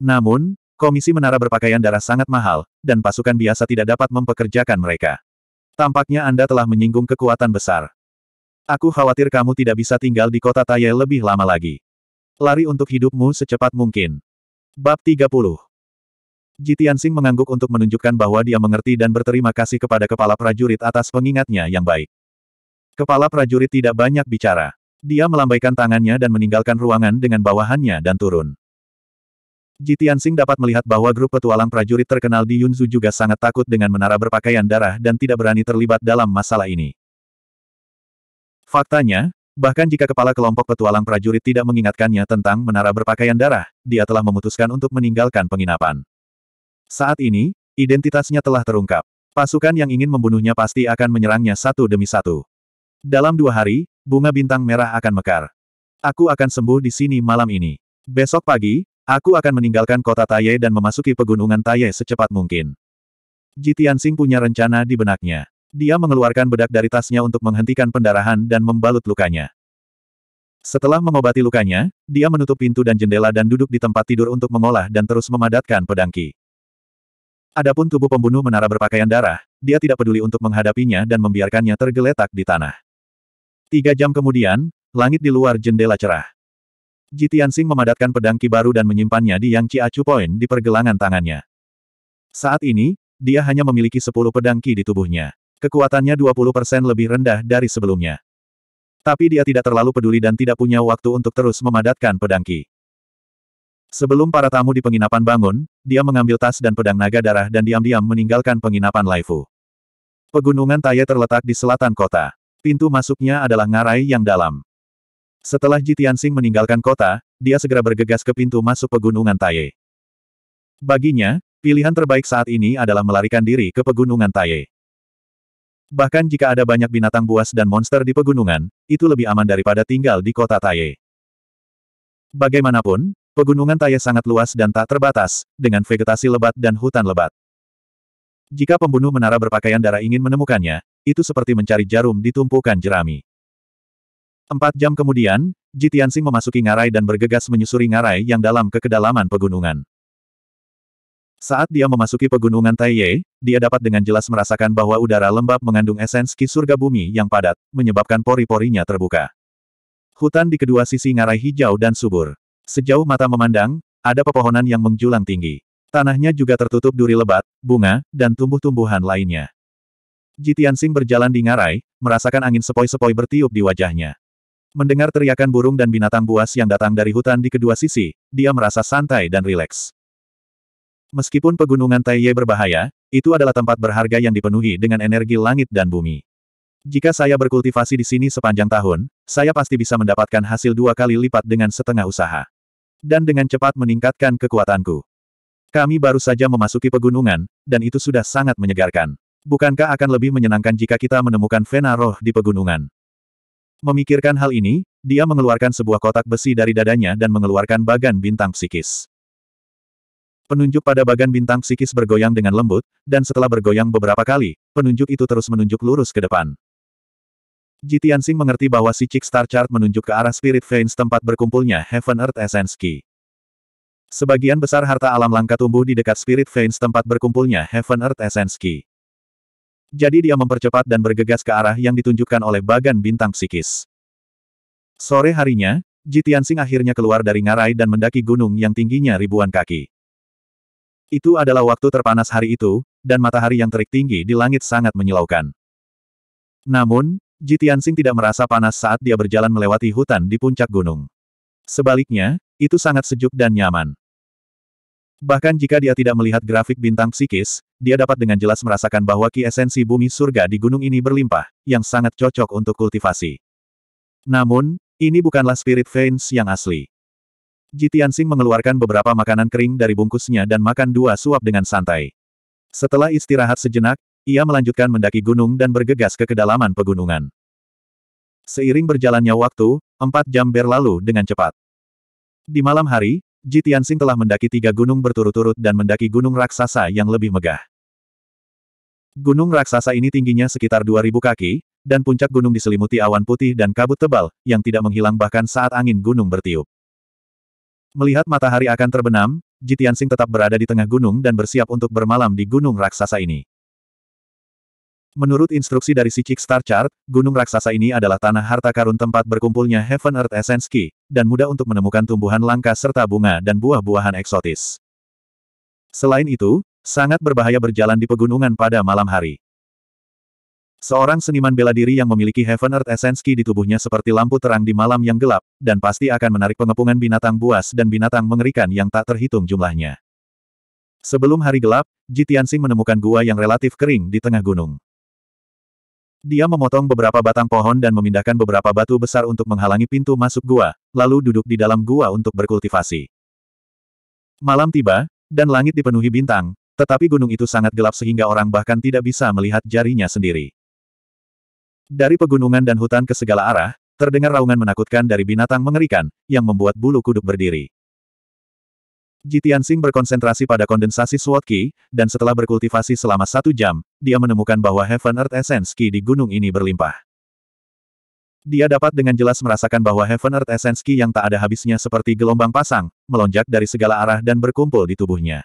Namun, komisi Menara Berpakaian Darah sangat mahal, dan pasukan biasa tidak dapat mempekerjakan mereka. Tampaknya Anda telah menyinggung kekuatan besar. Aku khawatir kamu tidak bisa tinggal di kota Taye lebih lama lagi. Lari untuk hidupmu secepat mungkin. Bab 30 Jitiansing mengangguk untuk menunjukkan bahwa dia mengerti dan berterima kasih kepada kepala prajurit atas pengingatnya yang baik. Kepala prajurit tidak banyak bicara. Dia melambaikan tangannya dan meninggalkan ruangan dengan bawahannya dan turun. Jitiansing dapat melihat bahwa grup petualang prajurit terkenal di Yunzu juga sangat takut dengan menara berpakaian darah dan tidak berani terlibat dalam masalah ini. Faktanya, bahkan jika kepala kelompok petualang prajurit tidak mengingatkannya tentang menara berpakaian darah, dia telah memutuskan untuk meninggalkan penginapan. Saat ini, identitasnya telah terungkap. Pasukan yang ingin membunuhnya pasti akan menyerangnya satu demi satu. Dalam dua hari, bunga bintang merah akan mekar. Aku akan sembuh di sini malam ini. Besok pagi, aku akan meninggalkan kota Taye dan memasuki pegunungan Taye secepat mungkin. Jitian Sing punya rencana di benaknya. Dia mengeluarkan bedak dari tasnya untuk menghentikan pendarahan dan membalut lukanya. Setelah mengobati lukanya, dia menutup pintu dan jendela dan duduk di tempat tidur untuk mengolah dan terus memadatkan pedangki. Adapun tubuh pembunuh menara berpakaian darah, dia tidak peduli untuk menghadapinya dan membiarkannya tergeletak di tanah. Tiga jam kemudian, langit di luar jendela cerah. Jitiansing memadatkan pedangki baru dan menyimpannya di Yang Ci Point di pergelangan tangannya. Saat ini, dia hanya memiliki sepuluh pedangki di tubuhnya. Kekuatannya 20% lebih rendah dari sebelumnya. Tapi dia tidak terlalu peduli dan tidak punya waktu untuk terus memadatkan pedang Ki. Sebelum para tamu di penginapan bangun, dia mengambil tas dan pedang naga darah dan diam-diam meninggalkan penginapan Laifu. Pegunungan Taye terletak di selatan kota. Pintu masuknya adalah ngarai yang dalam. Setelah Jitiansing meninggalkan kota, dia segera bergegas ke pintu masuk pegunungan Taye. Baginya, pilihan terbaik saat ini adalah melarikan diri ke pegunungan Taye. Bahkan jika ada banyak binatang buas dan monster di pegunungan, itu lebih aman daripada tinggal di kota Taye. Bagaimanapun, pegunungan Taye sangat luas dan tak terbatas, dengan vegetasi lebat dan hutan lebat. Jika pembunuh menara berpakaian darah ingin menemukannya, itu seperti mencari jarum di tumpukan jerami. Empat jam kemudian, Jitiansing memasuki ngarai dan bergegas menyusuri ngarai yang dalam ke kedalaman pegunungan. Saat dia memasuki pegunungan Taiye, dia dapat dengan jelas merasakan bahwa udara lembab mengandung esens ki surga bumi yang padat, menyebabkan pori-porinya terbuka. Hutan di kedua sisi ngarai hijau dan subur. Sejauh mata memandang, ada pepohonan yang menjulang tinggi. Tanahnya juga tertutup duri lebat, bunga, dan tumbuh-tumbuhan lainnya. Jitiansing berjalan di ngarai, merasakan angin sepoi-sepoi bertiup di wajahnya. Mendengar teriakan burung dan binatang buas yang datang dari hutan di kedua sisi, dia merasa santai dan rileks. Meskipun pegunungan Taiye berbahaya, itu adalah tempat berharga yang dipenuhi dengan energi langit dan bumi. Jika saya berkultivasi di sini sepanjang tahun, saya pasti bisa mendapatkan hasil dua kali lipat dengan setengah usaha. Dan dengan cepat meningkatkan kekuatanku. Kami baru saja memasuki pegunungan, dan itu sudah sangat menyegarkan. Bukankah akan lebih menyenangkan jika kita menemukan Vena Roh di pegunungan? Memikirkan hal ini, dia mengeluarkan sebuah kotak besi dari dadanya dan mengeluarkan bagan bintang psikis. Penunjuk pada bagan bintang psikis bergoyang dengan lembut, dan setelah bergoyang beberapa kali, penunjuk itu terus menunjuk lurus ke depan. Jitiansing mengerti bahwa si Cik Star Chart menunjuk ke arah Spirit Veins tempat berkumpulnya Heaven Earth Essence Key. Sebagian besar harta alam langka tumbuh di dekat Spirit Veins tempat berkumpulnya Heaven Earth Essence Key. Jadi dia mempercepat dan bergegas ke arah yang ditunjukkan oleh bagan bintang psikis. Sore harinya, Jitiansing akhirnya keluar dari ngarai dan mendaki gunung yang tingginya ribuan kaki. Itu adalah waktu terpanas hari itu, dan matahari yang terik tinggi di langit sangat menyilaukan. Namun, Jitiansing tidak merasa panas saat dia berjalan melewati hutan di puncak gunung. Sebaliknya, itu sangat sejuk dan nyaman. Bahkan jika dia tidak melihat grafik bintang psikis, dia dapat dengan jelas merasakan bahwa ki esensi bumi surga di gunung ini berlimpah, yang sangat cocok untuk kultivasi. Namun, ini bukanlah spirit veins yang asli. Ji Tianxing mengeluarkan beberapa makanan kering dari bungkusnya dan makan dua suap dengan santai. Setelah istirahat sejenak, ia melanjutkan mendaki gunung dan bergegas ke kedalaman pegunungan. Seiring berjalannya waktu, empat jam berlalu dengan cepat. Di malam hari, Ji Tianxing telah mendaki tiga gunung berturut-turut dan mendaki gunung raksasa yang lebih megah. Gunung raksasa ini tingginya sekitar 2.000 kaki, dan puncak gunung diselimuti awan putih dan kabut tebal, yang tidak menghilang bahkan saat angin gunung bertiup. Melihat matahari akan terbenam, Jitiansing tetap berada di tengah gunung dan bersiap untuk bermalam di gunung raksasa ini. Menurut instruksi dari Sichik Star Chart, gunung raksasa ini adalah tanah harta karun tempat berkumpulnya Heaven Earth Essence Key, dan mudah untuk menemukan tumbuhan langka serta bunga dan buah-buahan eksotis. Selain itu, sangat berbahaya berjalan di pegunungan pada malam hari. Seorang seniman bela diri yang memiliki Heaven Earth Essence Key di tubuhnya seperti lampu terang di malam yang gelap, dan pasti akan menarik pengepungan binatang buas dan binatang mengerikan yang tak terhitung jumlahnya. Sebelum hari gelap, Ji Tianxing menemukan gua yang relatif kering di tengah gunung. Dia memotong beberapa batang pohon dan memindahkan beberapa batu besar untuk menghalangi pintu masuk gua, lalu duduk di dalam gua untuk berkultivasi. Malam tiba, dan langit dipenuhi bintang, tetapi gunung itu sangat gelap sehingga orang bahkan tidak bisa melihat jarinya sendiri. Dari pegunungan dan hutan ke segala arah, terdengar raungan menakutkan dari binatang mengerikan, yang membuat bulu kuduk berdiri. Jitian Sing berkonsentrasi pada kondensasi Sword Qi, dan setelah berkultivasi selama satu jam, dia menemukan bahwa Heaven Earth Essence Qi di gunung ini berlimpah. Dia dapat dengan jelas merasakan bahwa Heaven Earth Essence Qi yang tak ada habisnya seperti gelombang pasang, melonjak dari segala arah dan berkumpul di tubuhnya.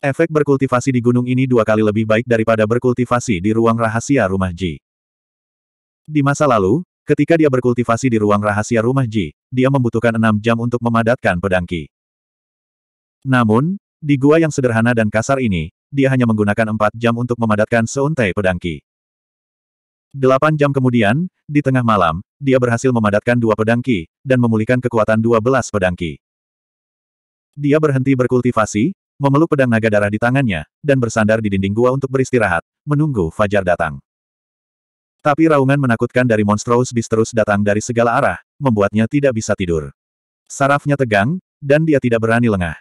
Efek berkultivasi di gunung ini dua kali lebih baik daripada berkultivasi di ruang rahasia rumah Ji. Di masa lalu, ketika dia berkultivasi di ruang rahasia rumah Ji, dia membutuhkan enam jam untuk memadatkan pedang Ki. Namun, di gua yang sederhana dan kasar ini, dia hanya menggunakan empat jam untuk memadatkan seuntai pedang Ki. Delapan jam kemudian, di tengah malam, dia berhasil memadatkan dua pedang Ki, dan memulihkan kekuatan dua belas pedang Ki. Dia berhenti berkultivasi, memeluk pedang naga darah di tangannya, dan bersandar di dinding gua untuk beristirahat, menunggu Fajar datang. Tapi raungan menakutkan dari Monstrous Beast terus datang dari segala arah, membuatnya tidak bisa tidur. Sarafnya tegang, dan dia tidak berani lengah.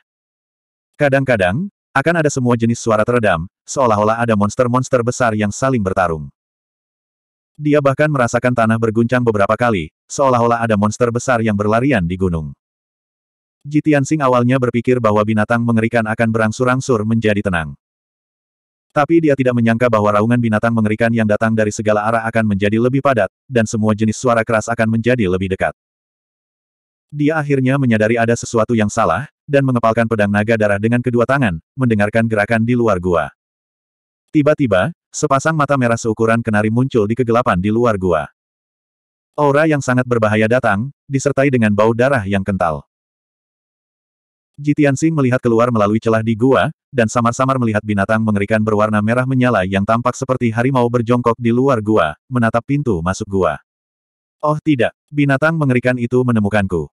Kadang-kadang, akan ada semua jenis suara teredam, seolah-olah ada monster-monster besar yang saling bertarung. Dia bahkan merasakan tanah berguncang beberapa kali, seolah-olah ada monster besar yang berlarian di gunung. Jitian Sing awalnya berpikir bahwa binatang mengerikan akan berangsur-angsur menjadi tenang. Tapi dia tidak menyangka bahwa raungan binatang mengerikan yang datang dari segala arah akan menjadi lebih padat, dan semua jenis suara keras akan menjadi lebih dekat. Dia akhirnya menyadari ada sesuatu yang salah, dan mengepalkan pedang naga darah dengan kedua tangan, mendengarkan gerakan di luar gua. Tiba-tiba, sepasang mata merah seukuran kenari muncul di kegelapan di luar gua. Aura yang sangat berbahaya datang, disertai dengan bau darah yang kental. Jitian Jitiansing melihat keluar melalui celah di gua, dan samar-samar melihat binatang mengerikan berwarna merah menyala yang tampak seperti harimau berjongkok di luar gua, menatap pintu masuk gua. Oh tidak, binatang mengerikan itu menemukanku.